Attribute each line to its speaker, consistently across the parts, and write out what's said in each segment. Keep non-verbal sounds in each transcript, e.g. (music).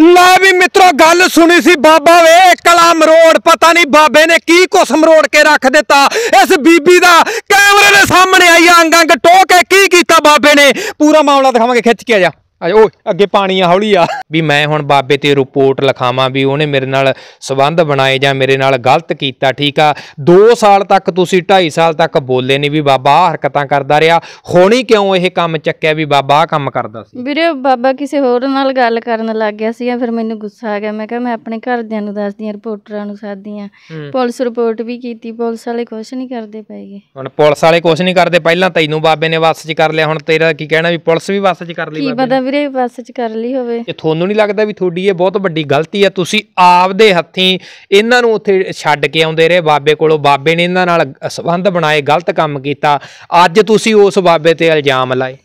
Speaker 1: ਲੈ ਵੀ ਮਿੱਤਰੋ ਗੱਲ ਸੁਣੀ ਸੀ ਬਾਬਾ ਵੇ ਕਲਾ ਮਰੋੜ ਪਤਾ ਨਹੀਂ ਬਾਬੇ ਨੇ ਕੀ ਕੁਸ ਮਰੋੜ ਕੇ ਰੱਖ ਦਿੱਤਾ ਇਸ ਬੀਬੀ ਦਾ ਕੈਮਰੇ ਦੇ ਸਾਹਮਣੇ ਆਈ ਅੰਗ ਅੰਗ ਟੋਕੇ ਕੀ ਕੀਤਾ ਬਾਬੇ ਨੇ ਪੂਰਾ ਮਾਮਲਾ ਦਿਖਾਵਾਂਗੇ ਖਿੱਚ ਕੇ ਆ ਜਾ ਓ ਅੱਗੇ ਪਾਣੀ ਆ ਹੌਲੀ ਆ ਵੀ ਮੈਂ ਹੁਣ ਬਾਬੇ ਤੇ ਰਿਪੋਰਟ ਲਿਖਾਵਾਂ ਵੀ ਉਹਨੇ ਮੇਰੇ ਨਾਲ ਸਬੰਧ ਬਣਾਏ ਜਾਂ ਮੇਰੇ ਨਾਲ ਗਲਤ ਕੀਤਾ ਠੀਕ ਆ 2 ਸਾਲ ਤੱਕ ਤੁਸੀਂ 2.5 ਸਾਲ ਤੱਕ ਬੋਲੇ ਨਹੀਂ ਵੀ ਬਾਬਾ ਹਰਕਤਾਂ ਕਰਦਾ ਰਿਹਾ ਹੋਣੀ ਕਿਉਂ ਇਹ ਕੰਮ ਚੱਕਿਆ ਵੀ ਬਾਬਾ ਆ ਕੰਮ ਕਰਦਾ ਸੀ
Speaker 2: ਵੀਰੇ ਬਾਬਾ ਕਿਸੇ ਹੋਰ ਨਾਲ ਗੱਲ ਕਰਨ ਲੱਗ ਗਿਆ ਸੀ ਫਿਰ ਮੈਨੂੰ ਗੁੱਸਾ ਆ ਗਿਆ ਮੈਂ ਕਿਹਾ ਮੈਂ ਆਪਣੇ ਘਰਦਿਆਂ ਨੂੰ ਦੱਸਦੀ ਆ ਰਿਪੋਰਟਰਾਂ ਨੂੰ ਸਾਦੀ ਆ ਪੁਲਿਸ ਰਿਪੋਰਟ ਵੀ ਕੀਤੀ ਪੁਲਿਸ ਵਾਲੇ ਕੁਝ ਨਹੀਂ ਕਰਦੇ ਪਏਗੇ
Speaker 1: ਹੁਣ ਪੁਲਿਸ ਵਾਲੇ ਕੁਝ ਨਹੀਂ ਕਰਦੇ ਪਹਿਲਾਂ ਤੈਨੂੰ ਬਾਬੇ ਨੇ ਵਸ 'ਚ ਕਰ ਲਿਆ ਹੁਣ ਤੇਰਾ ਕੀ ਕਹਿਣਾ ਵੀ ਪੁਲਿਸ ਵੀ ਵਸ 'ਚ ਕਰ ਲਈ ਬਾਬੇ ਕੀ ਪਤਾ
Speaker 2: ਵੀਰੇ ਬਸ 'ਚ ਕਰ ਲਈ ਹੋਵੇ
Speaker 1: ਤੇ ਤੁਹਾਨੂੰ ਨਹੀਂ ਲੱਗਦਾ ਵੀ ਤੁਹਾਡੀ ਇਹ ਬਹੁਤ ਵੱਡੀ ਗਲਤੀ ਹੈ ਤੁਸੀਂ ਆਪਦੇ ਹੱਥੀਂ ਇਹਨਾਂ ਨੂੰ ਉੱਥੇ ਛੱਡ ਕੇ ਆਉਂਦੇ ਰਹੇ ਬਾਬੇ ਕੋਲੋਂ ਬਾਬੇ ਨੇ ਇਹਨਾਂ ਨਾਲ ਸਬੰਧ ਬਣਾਏ ਗਲਤ ਕੰਮ ਕੀਤਾ ਅੱਜ ਤੁਸੀਂ ਉਸ ਬਾਬੇ ਤੇ ਇਲਜ਼ਾਮ ਲਾਏ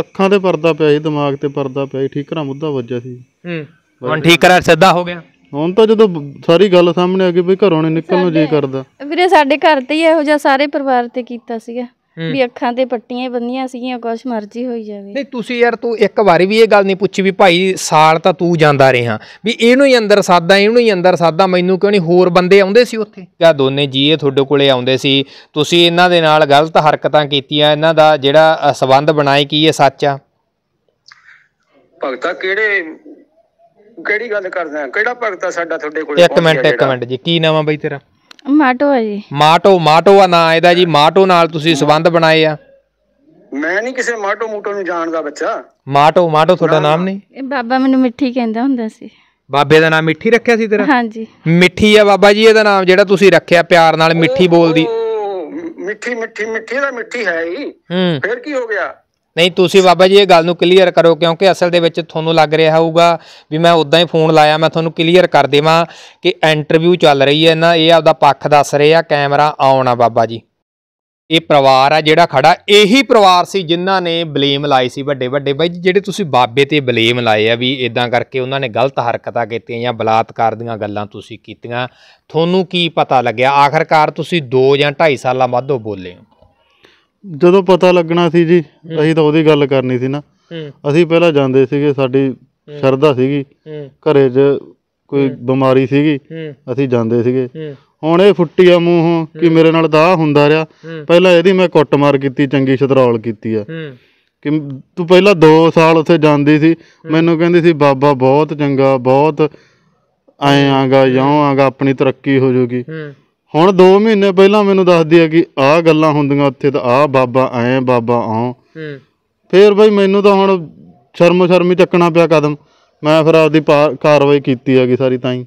Speaker 3: ਅੱਖਾਂ ਤੇ ਪਰਦਾ ਪਿਆ ਸੀ ਦਿਮਾਗ ਤੇ ਪਰਦਾ ਪਿਆ ਸੀ ਕਰਾ ਮੁੱਦਾ ਵੱਜਿਆ ਸੀ ਹੂੰ ਹੁਣ ਕਰਾ ਸਿੱਧਾ ਹੋ ਗਿਆ ਹੁਣ ਤਾਂ ਜਦੋਂ ਸਾਰੀ ਗੱਲ ਸਾਹਮਣੇ ਆ ਗਈ ਵੀ ਘਰੋਂ ਨਹੀਂ ਨਿਕਲਣ ਨੂੰ ਜੀ
Speaker 1: ਕਰਦਾ
Speaker 2: ਵੀਰੇ ਸਾਡੇ ਘਰ ਤੇ ਹੀ ਇਹੋ ਜਿਹਾ ਸਾਰੇ ਪਰਿਵਾਰ ਤੇ ਕੀਤਾ ਸੀਗਾ ਵੀ ਅੱਖਾਂ ਤੇ ਪੱਟੀਆਂ ਬੰਨੀਆਂ ਸੀਗੀਆਂ ਕੁਝ ਮਰਜ਼ੀ ਹੋਈ ਜਾਵੇ ਨਹੀਂ ਤੁਸੀਂ ਯਾਰ ਤੂੰ
Speaker 1: ਇੱਕ ਵਾਰੀ ਵੀ ਇਹ ਗੱਲ ਨਹੀਂ ਪੁੱਛੀ ਵੀ ਭਾਈ ਸਾਲ ਤਾਂ ਤੂੰ ਜਾਂਦਾ ਰਿਹਾ ਵੀ ਇਹਨੂੰ ਹੀ ਅੰਦਰ ਸਾਦਾ ਇਹਨੂੰ ਹੀ ਅੰਦਰ ਸਾਦਾ ਮੈਨੂੰ ਕਿਉਂ ਨਹੀਂ ਹੋਰ ਬੰਦੇ ਆਉਂਦੇ ਸੀ ਉੱਥੇ ਜਾਂ ਦੋਨੇ ਜੀਏ ਤੁਹਾਡੇ ਕੋਲੇ ਆਉਂਦੇ ਸੀ ਤੁਸੀਂ ਇਹਨਾਂ ਦੇ ਨਾਲ ਗਲਤ ਹਰਕਤਾਂ ਕੀਤੀਆਂ ਇਹਨਾਂ ਦਾ ਜਿਹੜਾ ਸਬੰਧ ਬਣਾਏ ਕੀ ਇਹ ਸੱਚ ਆ
Speaker 4: ਭਗਤਾ ਕਿਹੜੇ ਕਿਹੜੀ ਗੱਲ ਕਰਦੇ ਆ ਕਿਹੜਾ ਭਗਤਾ ਸਾਡਾ ਤੁਹਾਡੇ ਕੋਲੇ ਇੱਕ ਮਿੰਟ ਇੱਕ ਮਿੰਟ
Speaker 1: ਜੀ ਕੀ ਨਾਮ ਆ ਬਈ ਤੇਰਾ
Speaker 2: ਮਾਟੋ ਆ ਜੀ
Speaker 1: ਮਾਟੋ ਮਾਟੋ ਆ ਨਾ ਇਹਦਾ ਜੀ ਮਾਟੋ ਨਾਲ ਤੁਸੀਂ ਸਬੰਧ ਬਣਾਏ ਆ
Speaker 2: ਮੈਂ ਨਹੀਂ ਕਿਸੇ ਮਾਟੋ ਮੂਟੋ ਨੂੰ ਜਾਣਦਾ ਬੱਚਾ
Speaker 1: ਮਾਟੋ ਮਾਟੋ ਤੁਹਾਡਾ ਨਾਮ ਨਹੀਂ
Speaker 2: ਇਹ ਬਾਬਾ ਮੈਨੂੰ ਮਿੱਠੀ ਕਹਿੰਦਾ ਹੁੰਦਾ ਸੀ
Speaker 1: ਬਾਬੇ ਦਾ ਨਾਮ ਮਿੱਠੀ ਰੱਖਿਆ ਸੀ ਤੇਰਾ ਹਾਂਜੀ ਮਿੱਠੀ ਆ ਬਾਬਾ ਜੀ ਇਹਦਾ ਨਾਮ ਜਿਹੜਾ ਤੁਸੀਂ ਰੱਖਿਆ ਪਿਆਰ ਨਾਲ ਮਿੱਠੀ ਬੋਲਦੀ
Speaker 2: ਮਿੱਠੀ ਮਿੱਠੀ ਮਿੱਠੀ ਦਾ ਮਿੱਠੀ ਹੈ ਹੀ ਫਿਰ
Speaker 4: ਕੀ ਹੋ ਗਿਆ
Speaker 1: ਨਹੀਂ ਤੁਸੀਂ ਬਾਬਾ ਜੀ ਇਹ ਗੱਲ ਨੂੰ ਕਲੀਅਰ ਕਰੋ ਕਿਉਂਕਿ ਅਸਲ ਦੇ ਵਿੱਚ ਤੁਹਾਨੂੰ ਲੱਗ ਰਿਹਾ ਹੋਊਗਾ ਵੀ ਮੈਂ ਉਦਾਂ ਹੀ ਫੋਨ ਲਾਇਆ ਮੈਂ ਤੁਹਾਨੂੰ ਕਲੀਅਰ ਕਰ ਦੇਵਾਂ ਕਿ ਇੰਟਰਵਿਊ ਚੱਲ ਰਹੀ ਹੈ ਨਾ ਇਹ ਆਪਦਾ ਪੱਖ ਦੱਸ ਰਹੇ ਆ ਕੈਮਰਾ ਆਉਣ ਆ ਬਾਬਾ ਜੀ ਇਹ ਪਰਿਵਾਰ ਆ ਜਿਹੜਾ ਖੜਾ ਇਹੀ ਪਰਿਵਾਰ ਸੀ ਜਿਨ੍ਹਾਂ ਨੇ ਬਲੇਮ ਲਾਈ ਸੀ ਵੱਡੇ ਵੱਡੇ ਬਾਈ ਜਿਹੜੇ ਤੁਸੀਂ ਬਾਬੇ ਤੇ ਬਲੇਮ ਲਾਏ ਆ ਵੀ ਇਦਾਂ ਕਰਕੇ ਉਹਨਾਂ ਨੇ ਗਲਤ ਹਰਕਤਾਂ ਕੀਤੀਆਂ ਜਾਂ ਬਲਾਤਕਾਰ ਦੀਆਂ ਗੱਲਾਂ ਤੁਸੀਂ ਕੀਤੀਆਂ ਤੁਹਾਨੂੰ ਕੀ ਪਤਾ ਲੱਗਿਆ ਆਖਰਕਾਰ ਤੁਸੀਂ 2 ਜਾਂ 2.5 ਸਾਲਾਂ ਬਾਅਦੋਂ ਬੋਲੇ ਹੋ
Speaker 3: ਜਦੋਂ ਪਤਾ ਲੱਗਣਾ ਸੀ ਜੀ ਅਸੀਂ ਤਾਂ ਉਹਦੀ ਗੱਲ ਕਰਨੀ ਸੀ ਨਾ ਅਸੀਂ ਪਹਿਲਾਂ ਜਾਂਦੇ ਸੀਗੇ ਸਾਡੀ ਸ਼ਰਧਾ ਸੀਗੀ ਘਰੇ 'ਚ ਕੋਈ ਬਿਮਾਰੀ ਸੀਗੀ ਅਸੀਂ ਜਾਂਦੇ ਸੀਗੇ ਹੁਣ ਇਹ ਫੁੱਟੀ ਆ ਮੂੰਹ ਕਿ ਮੇਰੇ ਨਾਲ ਦਾਹ ਹੁੰਦਾ ਰਿਹਾ ਪਹਿਲਾਂ ਇਹਦੀ ਮੈਂ ਕੁੱਟਮਾਰ ਕੀਤੀ ਚੰਗੀ ਛਤਰੌਲ ਕੀਤੀ ਆ ਕਿ ਤੂੰ ਪਹਿਲਾਂ 2 ਸਾਲ ਉੱਥੇ ਜਾਂਦੀ ਸੀ ਮੈਨੂੰ ਕਹਿੰਦੀ ਸੀ ਬਾਬਾ ਬਹੁਤ ਚੰਗਾ ਬਹੁਤ ਆਏ ਆਂਗਾ ਯੋਂ ਆਂਗਾ ਆਪਣੀ ਤਰੱਕੀ ਹੋ ਜਾਊਗੀ ਹੁਣ 2 ਮਹੀਨੇ ਪਹਿਲਾਂ ਮੈਨੂੰ ਦੱਸਦੀ ਆ ਕਿ ਆਹ ਗੱਲਾਂ ਹੁੰਦੀਆਂ ਉੱਥੇ ਤਾਂ ਆਹ ਬਾਬਾ ਐ ਬਾਬਾ ਆਉ ਹੂੰ ਫੇਰ ਬਈ ਮੈਨੂੰ ਤਾਂ ਹੁਣ ਸ਼ਰਮੋ ਸ਼ਰਮੀ ਚੱਕਣਾ ਪਿਆ ਕਦਮ ਮੈਂ ਫਿਰ ਆਪਦੀ
Speaker 1: ਕਾਰਵਾਈ ਕੀਤੀ ਹੈਗੀ ਸਾਰੀ ਤਾਂ ਹੀ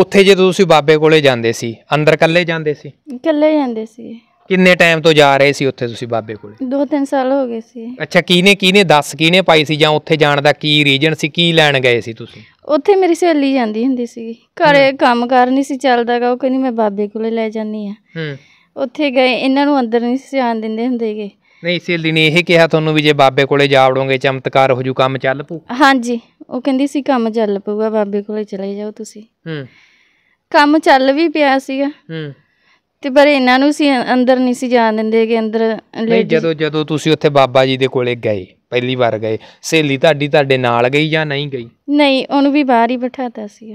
Speaker 1: ਉੱਥੇ ਜੇ ਤੁਸੀਂ ਬਾਬੇ ਕੋਲੇ ਜਾਂਦੇ ਸੀ ਅੰਦਰ ਇਕੱਲੇ ਜਾਂਦੇ ਸੀ
Speaker 2: ਇਕੱਲੇ ਜਾਂਦੇ ਸੀ
Speaker 1: ਕਿੰਨੇ ਟਾਈਮ ਤੋਂ ਜਾ ਰਹੇ ਸੀ ਉੱਥੇ ਤੁਸੀਂ ਬਾਬੇ ਕੋਲੇ
Speaker 2: ਦੋ ਤਿੰਨ ਸਾਲ ਹੋ ਗਏ ਸੀ
Speaker 1: ਅੱਛਾ ਕਿਹਨੇ ਕਿਹਨੇ ਦੱਸ ਕਿਹਨੇ ਪਾਈ ਸੀ ਜਾਂ ਉੱਥੇ ਜਾਣ ਦਾ ਕੀ ਰੀਜਨ ਸੀ ਕੀ ਲੈਣ ਗਏ ਸੀ ਤੁਸੀਂ
Speaker 2: ਉੱਥੇ ਮੇਰੀ ਸਹੇਲੀ ਜਾਂਦੀ ਹੁੰਦੀ ਸੀ ਘਰੇ ਕੰਮ ਕਰ ਨਹੀਂ ਸੀ ਚੱਲਦਾਗਾ ਉਹ ਕਹਿੰਦੀ ਮੈਂ ਬਾਬੇ ਕੋਲੇ ਲੈ ਜਾਨੀ ਆ ਹੂੰ ਉੱਥੇ ਗਏ ਇਹਨਾਂ ਨੂੰ ਅੰਦਰ ਨਹੀਂ ਸੀ ਜਾਣ ਦਿੰਦੇ ਹੁੰਦੇਗੇ
Speaker 1: ਨਹੀਂ ਸਹੇਲੀ ਨੇ ਇਹ ਕਿਹਾ ਤੁਹਾਨੂੰ ਵੀ ਜੇ ਬਾਬੇ ਕੋਲੇ ਜਾ ਵੜੋਗੇ ਚਮਤਕਾਰ ਹੋ ਜੂ ਕੰਮ ਚੱਲ ਪੂ
Speaker 2: ਹਾਂਜੀ ਉਹ ਕਹਿੰਦੀ ਸੀ ਕੰਮ ਚੱਲ ਪਊਗਾ ਬਾਬੇ ਕੋਲੇ ਚਲੇ ਜਾਓ ਤੁਸੀਂ ਹੂੰ ਕੰਮ ਚੱਲ ਵੀ ਪਿਆ ਸੀਗਾ ਹੂੰ ਤੇ ਪਰ ਇਹਨਾਂ ਨੂੰ ਸੀ ਅੰਦਰ ਨਹੀਂ ਸੀ ਜਾਣ ਦਿੰਦੇ ਕਿ ਅੰਦਰ ਨਹੀਂ ਜਦੋਂ
Speaker 1: ਜਦੋਂ ਤੁਸੀਂ ਉੱਥੇ ਬਾਬਾ ਜੀ ਦੇ ਕੋਲੇ ਗਏ ਪਹਿਲੀ ਵਾਰ ਗਏ ਸਹੇਲੀ ਤੁਹਾਡੀ ਤੁਹਾਡੇ ਨਾਲ ਗਈ ਜਾਂ ਨਹੀਂ ਗਈ
Speaker 2: ਨਹੀਂ ਉਹਨੂੰ ਵੀ ਬਾਹਰ ਹੀ ਬਿਠਾਤਾ ਸੀ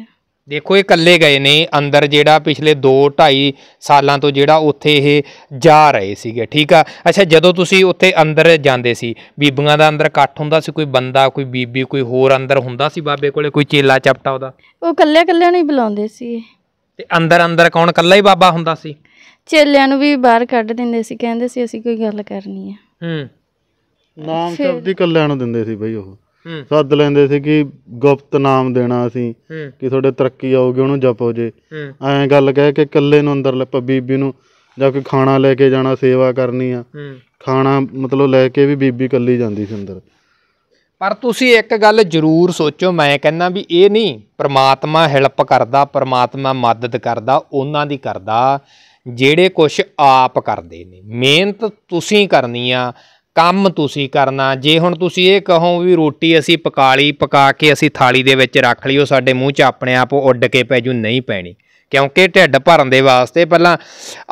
Speaker 1: ਦੇਖੋ ਇਹ ਇਕੱਲੇ ਗਏ ਨੇ ਅੰਦਰ ਜਿਹੜਾ ਪਿਛਲੇ 2 2.5 ਸਾਲਾਂ ਤੋਂ ਜਿਹੜਾ ਉੱਥੇ ਇਹ ਜਾ ਰਹੇ ਸੀਗੇ ਠੀਕ ਆ ਅੱਛਾ ਜਦੋਂ ਤੁਸੀਂ ਉੱਥੇ ਅੰਦਰ ਜਾਂਦੇ ਸੀ ਬੀਬੀਆਂ ਦਾ ਅੰਦਰ ਇਕੱਠ ਹੁੰਦਾ ਸੀ ਕੋਈ ਬੰਦਾ ਕੋਈ ਬੀਬੀ ਕੋਈ ਹੋਰ ਅੰਦਰ ਹੁੰਦਾ ਸੀ ਬਾਬੇ ਕੋਲੇ ਕੋਈ ਚੇਲਾ ਚਪਟਾ ਉਹਦਾ
Speaker 2: ਉਹ ਇਕੱਲੇ ਇਕੱਲੇ ਨਹੀਂ ਬੁਲਾਉਂਦੇ ਸੀ
Speaker 1: ਤੇ ਅੰਦਰ ਅੰਦਰ ਕੌਣ ਇਕੱਲਾ ਹੀ ਬਾਬਾ ਹੁੰਦਾ ਸੀ
Speaker 2: ਚੇਲਿਆਂ ਨੂੰ ਵੀ ਬਾਹਰ ਕੱਢ ਦਿੰਦੇ ਸੀ ਕਹਿੰਦੇ ਸੀ ਅਸੀਂ ਕੋਈ ਗੱਲ ਕਰਨੀ ਹੈ
Speaker 1: ਹੂੰ
Speaker 3: ਨਾਮ ਫਿਰ- ਕੱਲਿਆਂ ਨੂੰ ਦਿੰਦੇ ਸੀ ਬਈ ਉਹ ਹੂੰ ਸੱਦ ਲੈਂਦੇ ਸੀ ਕਿ ਗੁਪਤ ਨਾਮ ਦੇਣਾ ਸੀ ਕਿ ਤੁਹਾਡੇ ਤਰੱਕੀ ਆਉਗੀ ਉਹਨੂੰ ਜਪੋ ਜੇ ਹੂੰ ਐਂ ਗੱਲ ਕਹਿ ਕੇ ਕੱਲੇ ਨੂੰ ਅੰਦਰ ਲੱਪਾ ਬੀਬੀ ਨੂੰ ਜਾਂ ਕੋਈ ਖਾਣਾ ਲੈ ਕੇ ਜਾਣਾ ਸੇਵਾ ਕਰਨੀ ਆ ਖਾਣਾ ਮਤਲਬ ਲੈ ਕੇ ਵੀ ਬੀਬੀ ਕੱਲੀ ਜਾਂਦੀ ਸੀ ਅੰਦਰ
Speaker 1: ਪਰ ਤੁਸੀਂ ਇੱਕ ਗੱਲ ਜ਼ਰੂਰ ਸੋਚੋ ਮੈਂ ਕਹਿੰਦਾ ਵੀ ਇਹ ਨਹੀਂ ਪ੍ਰਮਾਤਮਾ ਹੈਲਪ ਕਰਦਾ ਪ੍ਰਮਾਤਮਾ ਮਦਦ ਕਰਦਾ ਉਹਨਾਂ ਦੀ ਕਰਦਾ ਜਿਹੜੇ ਕੁਝ ਆਪ ਕਰਦੇ ਨੇ ਮਿਹਨਤ ਤੁਸੀਂ ਕਰਨੀ ਆ ਕੰਮ ਤੁਸੀਂ ਕਰਨਾ ਜੇ ਹੁਣ ਤੁਸੀਂ ਇਹ ਕਹੋ ਵੀ ਰੋਟੀ ਅਸੀਂ ਪਕਾ ਲਈ ਪਕਾ ਕੇ ਅਸੀਂ ਥਾਲੀ ਦੇ ਵਿੱਚ ਰੱਖ ਲਈ ਉਹ ਸਾਡੇ ਮੂੰਹ 'ਚ ਆਪਣੇ ਆਪ ਉੱਡ ਕੇ ਪੈ ਜੂ ਨਹੀਂ ਪੈਣੀ ਕਿਉਂਕਿ ਢਿੱਡ ਭਰਨ ਦੇ ਵਾਸਤੇ ਪਹਿਲਾਂ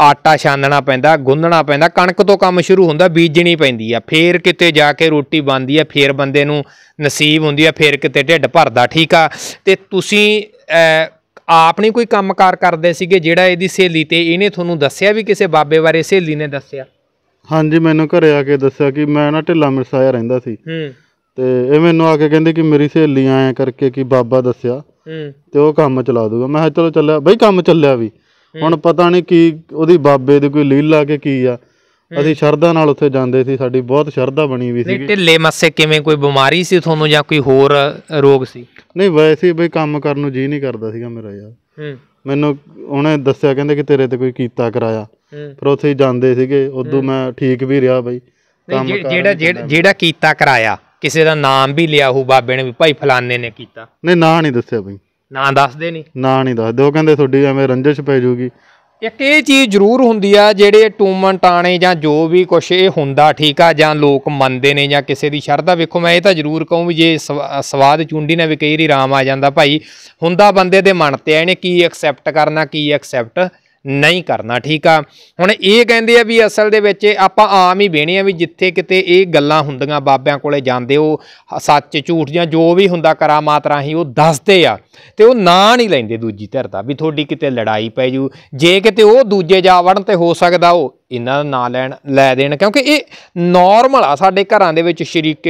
Speaker 1: ਆਟਾ ਛਾਨਣਾ ਪੈਂਦਾ ਗੁੰਨਣਾ ਪੈਂਦਾ ਕਣਕ ਤੋਂ ਕੰਮ ਸ਼ੁਰੂ ਹੁੰਦਾ ਬੀਜਣੀ ਪੈਂਦੀ ਆ ਫੇਰ ਕਿਤੇ ਜਾ ਕੇ ਰੋਟੀ ਬਣਦੀ ਆ ਫੇਰ ਬੰਦੇ ਨੂੰ ਨਸੀਬ ਹੁੰਦੀ ਆ ਫੇਰ ਕਿਤੇ ਢਿੱਡ ਭਰਦਾ ਠੀਕ ਆ ਤੇ ਤੁਸੀਂ ਆਪ ਨਹੀਂ ਕੋਈ ਕੰਮਕਾਰ ਕਰਦੇ ਸੀਗੇ ਜਿਹੜਾ ਇਹਦੀ ਸਹੇਲੀ ਤੇ ਇਹਨੇ ਤੁਹਾਨੂੰ ਦੱਸਿਆ ਵੀ ਕਿਸੇ ਬਾਬੇ ਬਾਰੇ ਸਹੇਲੀ ਨੇ ਦੱਸਿਆ
Speaker 3: ਹਾਂਜੀ ਮੈਨੂੰ ਘਰੇ ਆ ਕੇ ਦੱਸਿਆ ਕਿ ਮੈਂ ਨਾ ਢਿੱਲਾ ਮਿਰਸਾਇਆ ਰਹਿੰਦਾ ਸੀ ਹੂੰ ਤੇ ਇਹ ਮੈਨੂੰ ਆ ਕੇ ਕਹਿੰਦੇ ਕਿ ਮੇਰੀ ਸਹੇਲੀ ਆਇਆ ਕਰਕੇ ਕਿ ਬਾਬਾ ਦੱਸਿਆ ਹੂੰ ਤੇ ਉਹ ਕੰਮ ਚਲਾ ਦੂਗਾ ਮੈਂ ਕਿਹਾ ਚਲੋ ਚੱਲਿਆ ਬਈ ਕੰਮ ਚੱਲਿਆ ਵੀ ਹੁਣ ਪਤਾ ਨਹੀਂ ਕੀ ਉਹਦੀ ਬਾਬੇ ਦੀ ਕੋਈ ਲੀਲਾ ਕੇ ਕੀ ਆ ਅਸੀਂ ਸ਼ਰਧਾ ਨਾਲ ਉੱਥੇ ਜਾਂਦੇ ਸੀ ਸਾਡੀ ਬਹੁਤ ਸ਼ਰਧਾ ਬਣੀ ਵੀ ਸੀ ਨਹੀਂ ਢਿੱਲੇ
Speaker 1: ਮੱਸੇ ਕਿਵੇਂ ਕੋਈ ਬਿਮਾਰੀ ਸੀ ਤੁਹਾਨੂੰ ਜਾਂ ਕੋਈ ਹੋਰ ਰੋਗ ਸੀ
Speaker 3: ਨਹੀਂ ਵੈਸੇ ਬਈ ਕੰਮ ਕਰਨ ਨੂੰ ਜੀ ਨਹੀਂ ਕਰਦਾ ਸੀਗਾ ਮੇਰਾ ਯਾਰ ਹੂੰ ਮੈਨੂੰ ਉਹਨੇ ਦੱਸਿਆ ਕਹਿੰਦੇ ਕਿ ਤੇਰੇ ਤੇ ਕੋਈ ਕੀਤਾ ਕਰਾਇਆ ਫਿਰ ਉੱਥੇ ਜਾਂਦੇ ਸੀਗੇ ਉਦੋਂ ਮੈਂ ਠੀਕ ਵੀ ਰਿਹਾ ਬਈ ਜਿਹੜਾ
Speaker 1: ਜਿਹੜਾ ਕੀਤਾ ਕਰਾਇਆ ਕਿਸੇ ਦਾ ਨਾਮ ਵੀ ਲਿਆ ਹੋ ਬਾਬੇ ਨੇ ਵੀ ਭਾਈ ਫਲਾਨੇ ਨੇ ਕੀਤਾ
Speaker 3: ਨਹੀਂ ਨਾਂ ਨਹੀਂ ਦੱਸਿਆ ਬਈ
Speaker 1: ਨਾਂ ਦੱਸਦੇ ਨਹੀਂ
Speaker 3: ਨਾਂ ਨਹੀਂ ਦੱਸਦੇ ਉਹ ਕਹਿੰਦੇ ਤੁਹਾਡੀ ਐਵੇਂ ਰੰਜਿਸ਼ ਪੈ ਜੂਗੀ
Speaker 1: ਇੱਕ ਇਹ ਚੀਜ਼ ਜ਼ਰੂਰ ਹੁੰਦੀ ਆ ਜਿਹੜੇ ਟੂਮਨ ਟਾਣੇ ਜਾਂ ਜੋ ਵੀ ਕੁਝ ਇਹ ਹੁੰਦਾ ਠੀਕ ਆ ਜਾਂ ਲੋਕ ਮੰਨਦੇ ਨੇ ਜਾਂ ਕਿਸੇ ਦੀ ਸ਼ਰਧਾ ਵੇਖੋ ਮੈਂ ਇਹ ਤਾਂ ਜ਼ਰੂਰ ਕਹੂੰ ਵੀ ਜੇ ਸਵਾਦ ਚੁੰਡੀ ਨਾਲ ਵੀ ਕਈ ਰੀ ਰਾਮ ਆ ਜਾਂਦਾ ਭਾਈ ਹੁੰਦਾ ਬੰਦੇ ਦੇ ਮਨ ਤੇ ਆ ਇਹਨੇ ਕੀ ਐਕਸੈਪਟ ਕਰਨਾ ਕੀ ਐਕਸੈਪਟ ਨਹੀਂ ਕਰਨਾ ਠੀਕ ਆ ਹੁਣ ਇਹ ਕਹਿੰਦੇ ਆ ਵੀ ਅਸਲ ਦੇ ਵਿੱਚ ਆਪਾਂ ਆਮ ਹੀ ਵੇਣੇ ਆ ਵੀ ਜਿੱਥੇ ਕਿਤੇ ਇਹ ਗੱਲਾਂ ਹੁੰਦੀਆਂ ਬਾਬਿਆਂ ਕੋਲੇ ਜਾਂਦੇ ਉਹ ਸੱਚ ਝੂਠ ਜਾਂ ਜੋ ਵੀ ਹੁੰਦਾ ਕਰਾਮਾਤ ਰਾਹੀਂ ਉਹ ਦੱਸਦੇ ਆ ਤੇ ਉਹ ਨਾਂ ਨਹੀਂ ਲੈਂਦੇ ਦੂਜੀ ਧਿਰ ਦਾ ਵੀ ਤੁਹਾਡੀ ਕਿਤੇ ਲੜਾਈ ਪੈ ਜੂ ਜੇ ਕਿਤੇ ਉਹ ਦੂਜੇ ਜਾ ਵੜਨ ਤੇ ਹੋ ਸਕਦਾ ਉਹ ਇਹਨਾਂ ਦਾ ਨਾਂ ਲੈਣ ਲੈ ਦੇਣ ਕਿਉਂਕਿ ਇਹ ਨਾਰਮਲ ਆ ਸਾਡੇ ਘਰਾਂ ਦੇ ਵਿੱਚ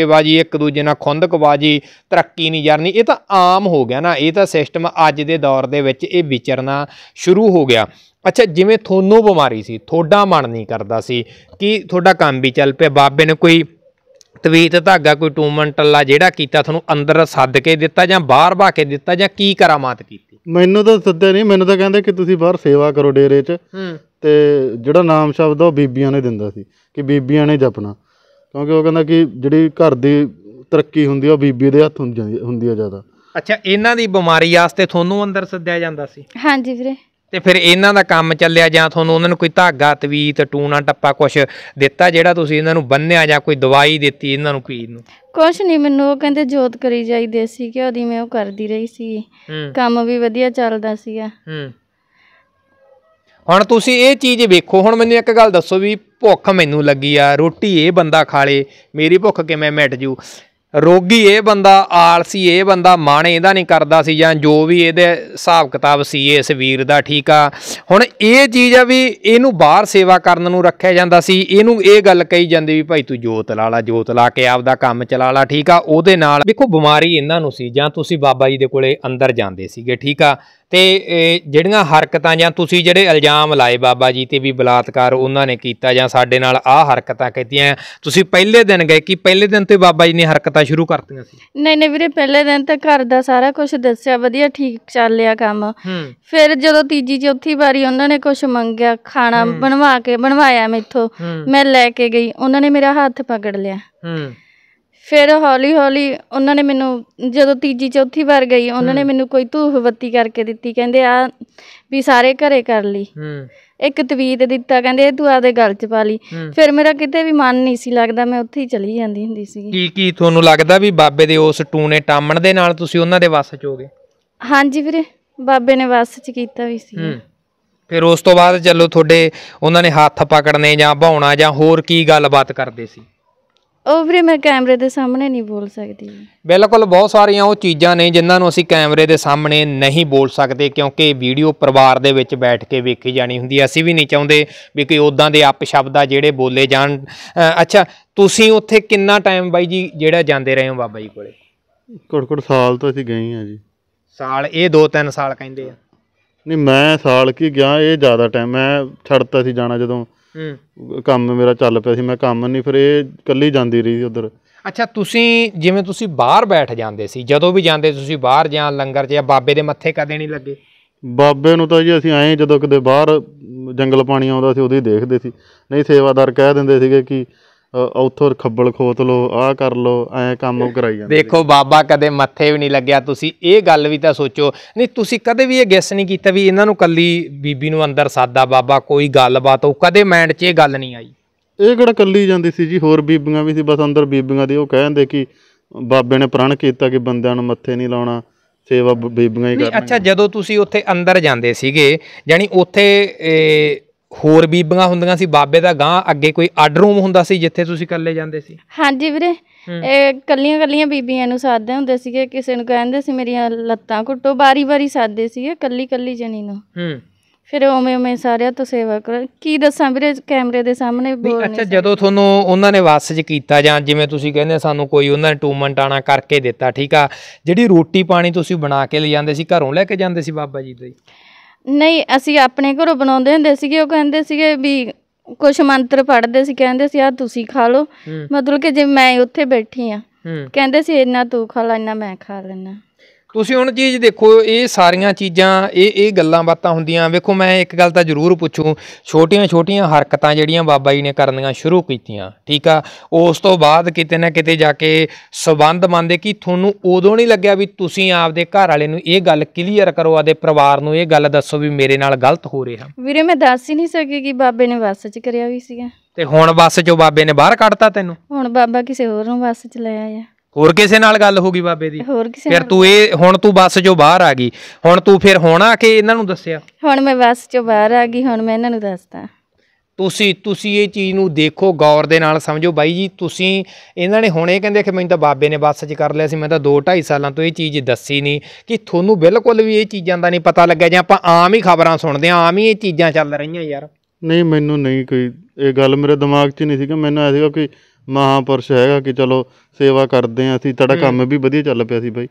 Speaker 1: ਬਾਜੀ ਇੱਕ ਦੂਜੇ ਨਾਲ ਬਾਜੀ ਤਰੱਕੀ ਨਹੀਂ ਜਰਨੀ ਇਹ ਤਾਂ ਆਮ ਹੋ ਗਿਆ ਨਾ ਇਹ ਤਾਂ ਸਿਸਟਮ ਅੱਜ ਦੇ ਦੌਰ ਦੇ ਵਿੱਚ ਇਹ ਵਿਚਰਨਾ ਸ਼ੁਰੂ ਹੋ ਗਿਆ ਅੱਛਾ ਜਿਵੇਂ ਤੁਹਾਨੂੰ ਬਿਮਾਰੀ ਸੀ ਤੁਹਾਡਾ ਮਨ ਨਹੀਂ ਕਰਦਾ ਸੀ ਕਿ ਤੁਹਾਡਾ ਕੰਮ ਵੀ ਚੱਲ ਪਿਆ ਬਾਬੇ ਨੇ ਕੋਈ ਤਵੀਤ ਧਾਗਾ ਕੋਈ ਟੂਮਨ ਟੱਲਾ ਜਿਹੜਾ ਕੀਤਾ ਤੁਹਾਨੂੰ ਅੰਦਰ ਸੱਦ ਕੇ ਦਿੱਤਾ ਜਾਂ ਬਾਹਰ ਭਾ ਕੇ ਦਿੱਤਾ ਜਾਂ ਕੀ ਕਰਾਮਾਤ ਕੀਤੀ
Speaker 3: ਮੈਨੂੰ ਤਾਂ ਸੱਦਿਆ ਨਹੀਂ ਮੈਨੂੰ ਤਾਂ ਕਹਿੰਦੇ ਕਿ ਤੁਸੀਂ ਬਾਹਰ ਸੇਵਾ ਕਰੋ ਡੇਰੇ 'ਚ ਤੇ ਜਿਹੜਾ ਨਾਮ ਸ਼ਬਦ ਉਹ ਬੀਬੀਆਂ ਨੇ ਦਿੰਦਾ ਸੀ ਕਿ ਬੀਬੀਆਂ ਨੇ ਜਪਣਾ ਕਿਉਂਕਿ ਉਹ ਕਹਿੰਦਾ ਕਿ ਜਿਹੜੀ ਘਰ ਦੀ ਤਰੱਕੀ ਹੁੰਦੀ ਆ ਉਹ ਬੀਬੀ ਦੇ ਹੱਥ ਹੁੰਦੀ ਆ ਜ਼ਿਆਦਾ
Speaker 1: ਅੱਛਾ ਇਹਨਾਂ ਦੀ ਬਿਮਾਰੀ ਵਾਸਤੇ ਤੁਹਾਨੂੰ ਅੰਦਰ ਸੱਦਿਆ ਜਾਂਦਾ ਸੀ ਹਾਂਜੀ ਵੀਰੇ ਤੇ ਫਿਰ ਇਹਨਾਂ ਦਾ ਕੰਮ ਚੱਲਿਆ ਜਾਂ ਤੁਹਾਨੂੰ ਉਹਨਾਂ ਨੂੰ ਕੋਈ ਧਾਗਾ ਤਵੀਤ ਟੂਣਾ ਟੱਪਾ ਕੁਛ ਦਿੱਤਾ ਜਿਹੜਾ ਤੁਸੀਂ ਇਹਨਾਂ ਨੂੰ ਬੰਨਿਆ ਜਾਂ ਕੋਈ ਦਵਾਈ ਦਿੱਤੀ ਇਹਨਾਂ ਨੂੰ ਪੀਣ ਨੂੰ
Speaker 2: ਕੁਛ ਨਹੀਂ ਮੈਨੂੰ ਉਹ ਕਹਿੰਦੇ ਜੋਤ ਕਰੀ ਜਾਈ ਦੇਸੀ ਕਿ ਉਹਦੀ ਮੈਂ ਉਹ ਕਰਦੀ ਰਹੀ ਸੀ ਕੰਮ ਵੀ ਵਧੀਆ ਚੱਲਦਾ ਸੀਗਾ
Speaker 1: ਹੁਣ ਤੁਸੀਂ ਇਹ ਚੀਜ਼ ਵੇਖੋ ਹੁਣ ਮੈਨੂੰ ਇੱਕ ਗੱਲ ਦੱਸੋ ਵੀ ਭੁੱਖ ਮੈਨੂੰ ਲੱਗੀ ਆ ਰੋਟੀ ਇਹ ਬੰਦਾ ਖਾ ਲੇ ਮੇਰੀ ਭੁੱਖ ਕਿਵੇਂ ਮਿਟ ਜੂ ਰੋਗੀ ਇਹ ਬੰਦਾ ਆਲਸੀ ਇਹ ਬੰਦਾ ਮਨ ਇਹਦਾ ਨਹੀਂ ਕਰਦਾ ਸੀ ਜਾਂ ਜੋ ਵੀ ਇਹਦੇ ਹਿਸਾਬ ਕਿਤਾਬ ਸੀ ਇਸ ਵੀਰ ਦਾ ਠੀਕ ਆ ਹੁਣ ਇਹ ਚੀਜ਼ ਆ ਵੀ ਇਹਨੂੰ ਬਾਹਰ ਸੇਵਾ ਕਰਨ ਨੂੰ ਰੱਖਿਆ ਜਾਂਦਾ ਸੀ ਇਹਨੂੰ ਇਹ ਗੱਲ ਕਹੀ ਜਾਂਦੀ ਵੀ ਭਾਈ ਤੂੰ ਜੋਤ ਲਾ ਲਾ ਜੋਤ ਲਾ ਕੇ ਆਪਦਾ ਕੰਮ ਚਲਾ ਲਾ ਠੀਕ ਆ ਉਹਦੇ ਨਾਲ ਵੇਖੋ ਬਿਮਾਰੀ ਇਹਨਾਂ ਨੂੰ ਸੀ ਜਾਂ ਤੁਸੀਂ ਬਾਬਾ ਜੀ ਦੇ ਕੋਲੇ ਅੰਦਰ ਜਾਂਦੇ ਸੀਗੇ ਠੀਕ ਆ ਤੇ ਜਿਹੜੀਆਂ ਹਰਕਤਾਂ ਜਾਂ ਤੁਸੀਂ ਜਿਹੜੇ ਇਲਜ਼ਾਮ ਲਾਏ ਬਾਬਾ ਜੀ ਤੇ ਵੀ ਬਲਾਤਕਾਰ ਉਹਨਾਂ ਨੇ ਕੀਤਾ ਜਾਂ ਸਾਡੇ ਨਾਲ ਆਹ ਹਰਕਤਾਂ ਕੀਤੀਆਂ ਤੁਸੀਂ ਪਹਿਲੇ ਦਿਨ ਗਏ ਕਿ ਪਹਿਲੇ ਦਿਨ ਤੇ ਬਾਬਾ ਜੀ ਨੇ ਹਰਕਤਾਂ ਸ਼ੁਰੂ ਕਰਤੀਆਂ ਸੀ
Speaker 2: ਨਹੀਂ ਨਹੀਂ ਵੀਰੇ ਪਹਿਲੇ ਦਿਨ ਤਾਂ ਘਰ ਦਾ ਸਾਰਾ ਕੁਝ ਦੱਸਿਆ ਵਧੀਆ ਠੀਕ ਚੱਲ ਰਿਹਾ ਕੰਮ ਫਿਰ ਜਦੋਂ ਤੀਜੀ ਚੌਥੀ ਵਾਰੀ ਉਹਨਾਂ ਨੇ ਕੁਝ ਮੰਗਿਆ ਖਾਣਾ ਬਣਵਾ ਕੇ ਬਣਵਾਇਆ ਮੈਥੋਂ ਮੈਂ ਲੈ ਕੇ ਗਈ ਉਹਨਾਂ ਨੇ ਮੇਰਾ ਹੱਥ ਪਕੜ ਲਿਆ ਹੂੰ ਫਿਰ ਹੌਲੀ ਹੌਲੀ ਉਹਨਾਂ ਨੇ ਮੈਨੂੰ ਜਦੋਂ ਤੀਜੀ ਚੌਥੀ ਵਾਰ ਗਈ ਉਹਨਾਂ ਨੇ ਮੈਨੂੰ ਕੋਈ ਧੂਫ ਬੱਤੀ ਕਰਕੇ ਦਿੱਤੀ ਕਹਿੰਦੇ ਆ ਵੀ ਸਾਰੇ ਘਰੇ ਕਰ ਲਈ ਹੂੰ ਇੱਕ ਤਵੀਤ ਦਿੱਤਾ ਕਹਿੰਦੇ ਇਹ ਤੂੰ ਆਪਦੇ ਗਲ 'ਚ ਪਾ ਲਈ ਫਿਰ ਮੇਰਾ ਕਿਤੇ ਵੀ ਮਨ ਨਹੀਂ ਸੀ ਲੱਗਦਾ ਮੈਂ ਉੱਥੇ ਹੀ ਚਲੀ ਜਾਂਦੀ ਹੁੰਦੀ ਸੀ ਕੀ
Speaker 1: ਕੀ ਤੁਹਾਨੂੰ ਲੱਗਦਾ ਵੀ ਬਾਬੇ ਦੇ ਉਸ ਟੂਨੇ ਟਾਮਣ ਦੇ ਨਾਲ ਤੁਸੀਂ ਉਹਨਾਂ ਦੇ ਵਸ 'ਚ ਹੋਗੇ
Speaker 2: ਹਾਂਜੀ ਵੀਰੇ ਬਾਬੇ ਨੇ ਵਸ 'ਚ ਕੀਤਾ ਵੀ ਸੀ ਹੂੰ
Speaker 1: ਫਿਰ ਉਸ ਤੋਂ ਬਾਅਦ ਚਲੋ ਤੁਹਾਡੇ ਉਹਨਾਂ ਨੇ ਹੱਥ ਪਕੜਨੇ ਜਾਂ ਭਾਉਣਾ ਜਾਂ ਹੋਰ ਕੀ ਗੱਲਬਾਤ ਕਰਦੇ ਸੀ
Speaker 2: ਉਹ ਵੀ ਮੈਂ ਕੈਮਰੇ ਦੇ ਸਾਹਮਣੇ ਨਹੀਂ ਬੋਲ ਸਕਦੀ
Speaker 1: ਬਿਲਕੁਲ ਬਹੁਤ ਸਾਰੀਆਂ ਉਹ ਚੀਜ਼ਾਂ ਨੇ ਜਿਨ੍ਹਾਂ ਨੂੰ ਅਸੀਂ ਕੈਮਰੇ ਦੇ ਸਾਹਮਣੇ ਨਹੀਂ ਬੋਲ ਸਕਦੇ ਕਿਉਂਕਿ ਵੀਡੀਓ ਪਰਿਵਾਰ ਦੇ ਵਿੱਚ ਬੈਠ ਕੇ ਵੇਖੀ ਜਾਣੀ ਹੁੰਦੀ ਅਸੀਂ ਵੀ ਨਹੀਂ ਚਾਹੁੰਦੇ ਵੀ ਕੋਈ ਉਦਾਂ ਦੇ ਅਪਸ਼ਬਦ ਆ ਜਿਹੜੇ ਬੋਲੇ ਜਾਣ ਅੱਛਾ ਤੁਸੀਂ ਉੱਥੇ ਕਿੰਨਾ ਟਾਈਮ ਬਾਈ ਜੀ ਜਿਹੜਾ ਜਾਂਦੇ ਰਹੇ ਹੋ ਬਾਬਾ ਜੀ ਕੋਲੇ ਘੜਕੜ ਸਾਲ ਤੋਂ ਅਸੀਂ ਗਏ ਆ ਜੀ ਸਾਲ ਇਹ 2-3 ਸਾਲ ਕਹਿੰਦੇ ਆ
Speaker 3: ਨਹੀਂ ਮੈਂ ਸਾਲ ਕੀ ਗਿਆ ਇਹ ਜ਼ਿਆਦਾ ਟਾਈਮ ਮੈਂ ਛੱਡਤਾ ਸੀ ਜਾਣਾ ਜਦੋਂ ਕੰਮ ਮੇਰਾ ਚੱਲ ਪਿਆ ਸੀ ਮੈਂ ਕੰਮ ਨਹੀਂ ਫਿਰ ਇਹ ਇਕੱਲੀ ਜਾਂਦੀ ਰਹੀ ਉਧਰ
Speaker 1: ਅੱਛਾ ਤੁਸੀਂ ਜਿਵੇਂ ਤੁਸੀਂ ਬਾਹਰ ਬੈਠ ਜਾਂਦੇ ਸੀ ਜਦੋਂ ਵੀ ਜਾਂਦੇ ਤੁਸੀਂ ਬਾਹਰ ਜਾਂ ਲੰਗਰ ਜਾਂ ਬਾਬੇ ਦੇ ਮੱਥੇ ਕਦੇ ਨਹੀਂ ਲੱਗੇ
Speaker 3: ਬਾਬੇ ਨੂੰ ਤਾਂ ਜੀ ਅਸੀਂ ਐਂ ਜਦੋਂ ਕਿਤੇ ਬਾਹਰ ਜੰਗਲ ਪਾਣੀ ਆਉਂਦਾ ਸੀ ਉਹਦੀ ਦੇਖਦੇ ਸੀ ਨਹੀਂ ਸੇਵਾਦਾਰ ਕਹਿ ਦਿੰਦੇ ਸੀਗੇ ਕਿ ਉੱਥੋਂ ਖੱਬਲ ਖੋਤ ਲੋ ਆਹ ਕਰ ਲੋ ਐ ਕੰਮ ਕਰਾਈ ਜਾਂਦੇ
Speaker 1: ਦੇਖੋ ਬਾਬਾ ਕਦੇ ਮੱਥੇ ਵੀ ਨਹੀਂ ਲੱਗਿਆ ਤੁਸੀਂ ਇਹ ਗੱਲ ਵੀ ਤਾਂ ਸੋਚੋ ਨਹੀਂ ਤੁਸੀਂ ਕਦੇ ਵੀ ਇਹ ਗੈਸ ਨਹੀਂ ਕੀਤਾ ਵੀ ਇਹਨਾਂ ਨੂੰ ਕੱਲੀ ਬੀਬੀ ਨੂੰ ਅੰਦਰ ਸਾਦਾ ਬਾਬਾ ਕੋਈ ਗੱਲਬਾਤ ਉਹ ਕਦੇ ਮਾਈਂਡ 'ਚ ਇਹ ਗੱਲ ਨਹੀਂ ਆਈ
Speaker 3: ਇਹ ਕਿਹੜਾ ਕੱਲੀ ਜਾਂਦੀ ਸੀ ਜੀ ਹੋਰ ਬੀਬੀਆਂ ਵੀ ਸੀ ਬਸ ਅੰਦਰ ਬੀਬੀਆਂ ਦੀ ਉਹ ਕਹਿੰਦੇ ਕਿ ਬਾਬੇ ਨੇ ਪ੍ਰਣ ਕੀਤਾ ਕਿ ਬੰਦਿਆਂ ਨੂੰ ਮੱਥੇ ਨਹੀਂ ਲਾਉਣਾ ਸੇਵਾ ਬੀਬੀਆਂ ਹੀ ਕਰਨੀ ਅੱਛਾ
Speaker 1: ਜਦੋਂ ਤੁਸੀਂ ਉੱਥੇ ਅੰਦਰ ਜਾਂਦੇ ਸੀਗੇ ਯਾਨੀ ਉੱਥੇ ਹੋਰ ਬੀਬੀਆਂ ਹੁੰਦੀਆਂ ਸੀ ਬਾਬੇ ਦਾ ਗਾਂ ਅੱਗੇ ਕੋਈ ਅੱਡ ਰੂਮ ਹੁੰਦਾ ਸੀ ਜਿੱਥੇ ਤੁਸੀਂ ਇਕੱਲੇ ਜਾਂਦੇ ਸੀ
Speaker 2: ਹਾਂਜੀ ਵੀਰੇ ਇਹ ਕੱਲੀਆਂ ਕੱਲੀਆਂ ਬੀਬੀਆਂ ਨੂੰ ਸਾਧਦੇ ਹੁੰਦੇ ਸੀਗੇ ਕਿਸੇ ਨੂੰ ਕਹਿੰਦੇ ਸੀ ਮੇਰੀਆਂ ਲੱਤਾਂ ਘੁੱਟੋ ਬਾਰੀ-ਬਾਰੀ ਸਾਧਦੇ ਸੀਗੇ ਕੱਲੀ ਕੱਲੀ ਜਣੀ ਨੂੰ ਹੂੰ ਫਿਰ ਉਵੇਂ ਉਵੇਂ ਸਾਰਿਆਂ ਤੋਂ ਸੇਵਾ ਕਰ ਕੀ ਦੱਸਾਂ ਵੀਰੇ ਕੈਮਰੇ ਦੇ ਸਾਹਮਣੇ ਬੋਲ ਅੱਛਾ
Speaker 1: ਜਦੋਂ ਤੁਹਾਨੂੰ ਉਹਨਾਂ ਨੇ ਵਾਸ 'ਚ ਕੀਤਾ ਜਾਂ ਜਿਵੇਂ ਤੁਸੀਂ ਕਹਿੰਦੇ ਸਾਨੂੰ ਕੋਈ ਉਹਨਾਂ ਨੇ ਟੂਮੈਂਟ ਆਣਾ ਕਰਕੇ ਦਿੱਤਾ ਠੀਕ ਆ ਜਿਹੜੀ ਰੋਟੀ ਪਾਣੀ ਤੁਸੀਂ ਬਣਾ ਕੇ ਲੈ ਜਾਂਦੇ ਸੀ ਘਰੋਂ ਲੈ ਕੇ ਜਾਂਦੇ ਸੀ ਬਾਬਾ ਜੀ ਦੇ
Speaker 2: ਨਹੀਂ ਅਸੀਂ ਆਪਣੇ ਘਰੋਂ ਬਣਾਉਂਦੇ ਹੁੰਦੇ ਸੀਗੇ ਉਹ ਕਹਿੰਦੇ ਸੀਗੇ ਵੀ ਕੁਝ ਮੰਤਰ ਪੜ੍ਹਦੇ ਸੀ ਕਹਿੰਦੇ ਸੀ ਆ ਤੁਸੀਂ ਖਾ ਲਓ ਮਤਲਬ ਕਿ ਜੇ ਮੈਂ ਉੱਥੇ ਬੈਠੀ ਆ ਕਹਿੰਦੇ ਸੀ ਇੰਨਾ ਤੂੰ ਖਾ ਲੈ ਇੰਨਾ ਮੈਂ ਖਾ ਲੈਣਾ
Speaker 1: ਤੁਸੀਂ ਹੁਣ ਚੀਜ਼ ਦੇਖੋ ਇਹ ਸਾਰੀਆਂ ਚੀਜ਼ਾਂ ਇਹ ਇਹ ਗੱਲਾਂ ਬਾਤਾਂ ਹੁੰਦੀਆਂ ਵੇਖੋ ਮੈਂ ਇੱਕ ਗੱਲ ਤਾਂ ਜ਼ਰੂਰ ਪੁੱਛੂ ਛੋਟੀਆਂ ਛੋਟੀਆਂ ਹਰਕਤਾਂ ਜਿਹੜੀਆਂ ਬਾਬਾ ਜੀ ਨੇ ਕਰਨੀਆਂ ਸ਼ੁਰੂ ਕੀਤੀਆਂ ਠੀਕ ਆ ਉਸ ਤੋਂ ਬਾਅਦ ਕਿਤੇ ਨਾ ਕਿਤੇ ਜਾ ਕੇ ਸਬੰਧ ਮੰਨਦੇ ਕਿ ਤੁਹਾਨੂੰ ਉਦੋਂ ਨਹੀਂ ਲੱਗਿਆ ਵੀ ਤੁਸੀਂ ਆਪਦੇ ਘਰ ਵਾਲੇ ਨੂੰ ਇਹ ਗੱਲ ਕਲੀਅਰ ਕਰੋ ਆਦੇ ਪਰਿਵਾਰ ਨੂੰ ਇਹ ਗੱਲ ਦੱਸੋ ਵੀ ਮੇਰੇ ਨਾਲ ਗਲਤ ਹੋ ਰਿਹਾ
Speaker 2: ਵੀਰੇ ਮੈਂ ਦੱਸ ਹੀ ਨਹੀਂ ਸਕੀ ਕਿ ਬਾਬੇ ਨੇ ਬੱਸ 'ਚ ਕਰਿਆ ਵੀ ਸੀਗਾ
Speaker 1: ਤੇ ਹੁਣ ਬੱਸ 'ਚੋਂ ਬਾਬੇ ਨੇ ਬਾਹਰ ਕੱਢਤਾ ਤੈਨੂੰ
Speaker 2: ਹੁਣ ਬਾਬਾ ਕਿਸੇ ਹੋਰ ਨੂੰ ਬੱਸ 'ਚ ਲੈ ਆਇਆ
Speaker 1: ਹੋਰ ਕਿਸੇ ਨਾਲ ਗੱਲ ਹੋ ਗਈ ਬਾਬੇ ਦੀ ਫਿਰ ਤੂੰ ਇਹ ਹੁਣ ਤੂੰ ਬੱਸ ਚੋਂ ਬਾਹਰ ਆ ਗਈ ਹੁਣ ਤੂੰ ਫਿਰ ਹੁਣ ਆ ਕੇ ਇਹਨਾਂ ਨੂੰ ਦੱਸਿਆ
Speaker 2: ਹੁਣ ਮੈਂ ਬੱਸ ਚੋਂ ਬਾਹਰ ਆ ਗਈ ਹੁਣ ਮੈਂ ਇਹਨਾਂ ਨੂੰ ਦੱਸਦਾ
Speaker 1: ਤੁਸੀਂ ਤੁਸੀਂ ਇਹ ਚੀਜ਼ ਨੂੰ ਦੇਖੋ ਗੌਰ ਦੇ ਨਾਲ ਸਮਝੋ ਬਾਈ ਜੀ ਤੁਸੀਂ ਇਹਨਾਂ ਨੇ ਹੁਣ ਇਹ ਕਹਿੰਦੇ ਕਿ ਮੈਨੂੰ ਤਾਂ ਬਾਬੇ ਨੇ ਬੱਸ 'ਚ ਕਰ ਲਿਆ ਸੀ ਮੈਂ ਤਾਂ 2 2.5 ਸਾਲਾਂ ਤੋਂ ਇਹ ਚੀਜ਼ ਦੱਸੀ ਨਹੀਂ ਕਿ ਤੁਹਾਨੂੰ ਬਿਲਕੁਲ ਵੀ ਇਹ ਚੀਜ਼ਾਂ ਦਾ ਨਹੀਂ ਪਤਾ ਲੱਗਿਆ ਜਾਂ ਆਪਾਂ ਆਮ ਹੀ ਖਬਰਾਂ ਸੁਣਦੇ ਆਂ ਆਮ ਹੀ ਇਹ ਚੀਜ਼ਾਂ ਚੱਲ ਰਹੀਆਂ ਯਾਰ
Speaker 3: ਨਹੀਂ ਮੈਨੂੰ ਨਹੀਂ ਕੋਈ ਇਹ ਗੱਲ ਮੇਰੇ ਦਿਮਾਗ 'ਚ ਨਹੀਂ ਸੀਗਾ ਮੈਨੂੰ ਆਇਆ ਸੀਗਾ ਕਿ ਮਹਾਪੁਰਸ਼ ਹੈਗਾ ਕਿ ਚਲੋ ਸੇਵਾ ਕਰਦੇ ਆ ਅਸੀਂ ਤੜਾ ਕੰਮ ਵੀ ਵਧੀਆ ਚੱਲ ਪਿਆ ਸੀ ਬਾਈ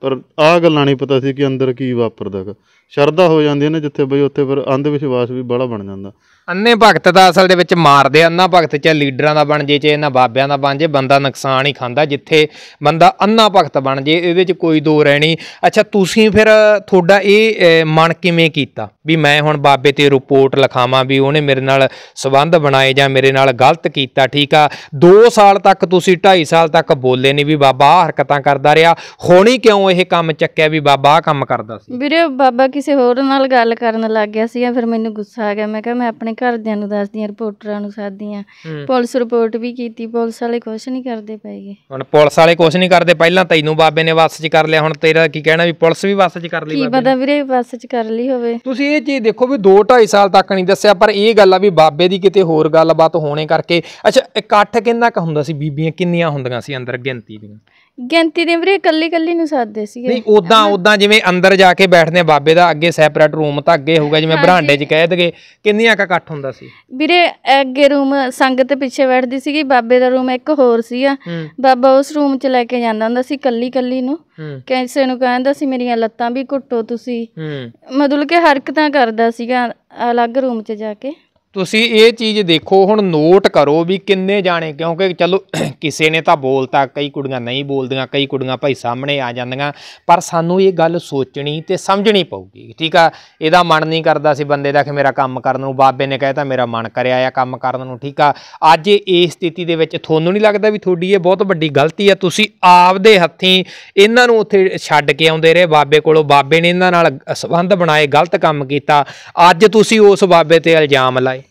Speaker 3: ਪਰ ਆਹ ਗੱਲਾਂ ਨਹੀਂ ਪਤਾ ਸੀ ਕਿ ਅੰਦਰ ਕੀ ਵਾਪਰਦਾਗਾ ਸ਼ਰਧਾ ਹੋ ਜਾਂਦੀ ਹੈ ਨਾ ਜਿੱਥੇ ਬਈ ਉੱਥੇ ਫਿਰ ਅੰਧ ਵਿਸ਼ਵਾਸ ਵੀ ਬੜਾ ਬਣ ਜਾਂਦਾ
Speaker 1: ਅੰਨੇ ਭਗਤ ਦਾ ਅਸਲ ਦੇ ਵਿੱਚ ਮਾਰਦੇ ਆ ਅੰਨਾ ਭਗਤ ਚ ਲੀਡਰਾਂ ਦਾ ਬਣ ਜੇ ਚ ਇਹਨਾਂ ਬਾਬਿਆਂ ਦਾ ਬਣ ਜੇ ਬੰਦਾ ਨੁਕਸਾਨ ਹੀ ਖਾਂਦਾ ਜਿੱਥੇ ਬੰਦਾ ਅੰਨਾ ਭਗਤ ਬਣ ਜੇ ਇਹਦੇ 'ਚ ਕੋਈ ਦੋ ਰਹਿਣੀ ਅੱਛਾ ਤੁਸੀਂ ਫਿਰ ਤੁਹਾਡਾ ਇਹ ਮਨ ਕਿਵੇਂ ਕੀਤਾ ਵੀ ਮੈਂ ਹੁਣ ਬਾਬੇ ਤੇ ਰਿਪੋਰਟ ਲਿਖਾਵਾਂ ਵੀ ਉਹਨੇ ਮੇਰੇ ਨਾਲ ਸਬੰਧ ਬਣਾਏ ਜਾਂ ਮੇਰੇ ਨਾਲ ਗਲਤ ਕੀਤਾ ਠੀਕ ਆ 2 ਸਾਲ ਤੱਕ ਤੁਸੀਂ 2.5 ਸਾਲ ਤੱਕ ਬੋਲੇ ਨਹੀਂ ਵੀ ਬਾਬਾ ਹਰਕਤਾਂ ਕਰਦਾ ਰਿਹਾ ਹੋਣੀ ਕਿਉਂ ਇਹ ਕੰਮ ਚੱਕਿਆ ਵੀ ਬਾਬਾ ਆ ਕੰਮ ਕਰਦਾ ਸੀ
Speaker 2: ਵੀਰੇ ਬਾਬਾ ਕਿਸੇ ਕਿਸੇ ਹੋਰ ਨਾਲ ਗੱਲ ਕਰਨ ਲੱਗ ਗਿਆ ਸੀ ਫਿਰ ਮੈਨੂੰ ਗੁੱਸਾ ਆ ਗਿਆ ਮੈਂ ਕਿਹਾ ਮੈਂ ਆਪਣੇ ਘਰਦਿਆਂ ਨੂੰ ਦੱਸਦੀ ਆ ਰਿਪੋਰਟਰਾਂ ਨੂੰ ਸਾਦੀ ਆ ਪੁਲਿਸ ਰਿਪੋਰਟ ਵੀ ਕੀਤੀ ਪੁਲਿਸ ਵਾਲੇ ਕੁਝ ਨਹੀਂ ਕਰਦੇ ਪਏਗੇ
Speaker 1: ਹੁਣ ਪੁਲਿਸ ਵਾਲੇ ਕੁਝ ਨਹੀਂ ਕਰਦੇ ਪਹਿਲਾਂ ਤੈਨੂੰ ਬਾਬੇ ਨੇ ਵੱਸ 'ਚ ਕਰ ਲਿਆ ਹੁਣ ਤੇਰਾ ਕੀ ਕਹਿਣਾ ਵੀ ਪੁਲਿਸ ਵੀ ਵੱਸ 'ਚ ਕਰ ਲਈ ਬਾਬੇ ਕੀ ਪਤਾ
Speaker 2: ਵੀਰੇ ਬੱਸ 'ਚ ਕਰ ਲਈ ਹੋਵੇ ਤੁਸੀਂ ਇਹ ਚੀਜ਼ ਦੇਖੋ ਵੀ 2.5 ਸਾਲ
Speaker 1: ਤੱਕ ਨਹੀਂ ਦੱਸਿਆ ਪਰ ਇਹ ਗੱਲ ਆ ਵੀ ਬਾਬੇ ਦੀ ਕਿਤੇ ਹੋਰ ਗੱਲਬਾਤ ਹੋਣੇ ਕਰਕੇ ਅੱਛਾ ਇਕੱਠ ਕਿੰਨਾ ਕੁ ਹੁੰਦਾ ਸੀ ਬੀਬੀਆਂ ਕਿੰਨੀਆਂ ਹੁੰਦੀਆਂ ਸੀ ਅੰਦਰ ਗਿਣਤੀ ਦੀਆਂ
Speaker 2: ਗਿਣਤੀ ਦੇ ਵੀਰੇ ਇਕੱਲੀ ਇਕੱਲੀ ਨੂੰ ਸੱਦਦੇ ਸੀਗੇ ਨਹੀਂ
Speaker 1: ਉਦਾਂ ਉਦਾਂ ਜਿਵੇਂ ਅੰਦਰ ਜਾ ਕੇ ਬੈਠਦੇ ਬਾਬੇ ਦਾ ਅੱਗੇ ਸੈਪਰੇਟ ਰੂਮ ਤਾਂ ਅੱਗੇ ਹੋਊਗਾ ਜਿਵੇਂ ਬਰਾਂਡੇ 'ਚ ਕਹਿ ਦਗੇ ਕਿੰਨੀਆਂ ਕ ਇਕੱਠ ਹੁੰਦਾ ਸੀ
Speaker 2: ਵੀਰੇ ਅੱਗੇ ਰੂਮ ਸੰਗਤ ਪਿੱਛੇ ਬੈਠਦੀ ਸੀਗੀ ਬਾਬੇ ਦਾ ਰੂਮ ਇੱਕ ਹੋਰ ਸੀਗਾ ਬਾਬਾ ਉਸ ਰੂਮ 'ਚ ਲੈ ਕੇ ਜਾਂਦਾ ਹੁੰਦਾ ਸੀ ਇਕੱਲੀ ਇਕੱਲੀ ਨੂੰ ਕਿਸੇ ਨੂੰ ਕਹਿੰਦਾ ਸੀ ਮੇਰੀਆਂ ਲੱਤਾਂ ਵੀ ਘੁੱਟੋ ਤੁਸੀਂ ਮਤਲਬ ਕਿ ਹਰਕਤਾਂ ਕਰਦਾ ਸੀਗਾ ਅਲੱਗ ਰੂਮ 'ਚ ਜਾ ਕੇ
Speaker 1: ਤੁਸੀਂ ਇਹ ਚੀਜ਼ ਦੇਖੋ ਹੁਣ ਨੋਟ ਕਰੋ ਵੀ ਕਿੰਨੇ ਜਾਣੇ ਕਿਉਂਕਿ ਚਲੋ ਕਿਸੇ ਨੇ ਤਾਂ ਬੋਲਤਾ ਕਈ ਕੁੜੀਆਂ ਨਹੀਂ ਬੋਲਦੀਆਂ ਕਈ ਕੁੜੀਆਂ ਭਾਈ ਸਾਹਮਣੇ ਆ ਜਾਂਦੀਆਂ ਪਰ ਸਾਨੂੰ ਇਹ ਗੱਲ ਸੋਚਣੀ ਤੇ ਸਮਝਣੀ ਪਊਗੀ ਠੀਕ ਆ ਇਹਦਾ ਮਨ ਨਹੀਂ ਕਰਦਾ ਸੀ ਬੰਦੇ ਦਾ ਕਿ ਮੇਰਾ ਕੰਮ ਕਰਨ ਨੂੰ ਬਾਬੇ ਨੇ ਕਹਿਤਾ ਮੇਰਾ ਮਨ ਕਰਿਆ ਆ ਕੰਮ ਕਰਨ ਨੂੰ ਠੀਕ ਆ ਅੱਜ ਇਹ ਸਥਿਤੀ ਦੇ ਵਿੱਚ ਤੁਹਾਨੂੰ ਨਹੀਂ ਲੱਗਦਾ ਵੀ ਤੁਹਾਡੀ ਇਹ ਬਹੁਤ ਵੱਡੀ ਗਲਤੀ ਆ ਤੁਸੀਂ ਆਪਦੇ ਹੱਥੀਂ ਇਹਨਾਂ ਨੂੰ ਉੱਥੇ ਛੱਡ ਕੇ ਆਉਂਦੇ ਰਹੇ ਬਾਬੇ ਕੋਲੋਂ ਬਾਬੇ ਨੇ ਇਹਨਾਂ ਨਾਲ ਸਬੰਧ ਬਣਾਏ ਗਲਤ ਕੰਮ ਕੀਤਾ ਅੱਜ ਤੁਸੀਂ ਉਸ ਬਾਬੇ ਤੇ ਇਲਜ਼ਾਮ ਲਾਏ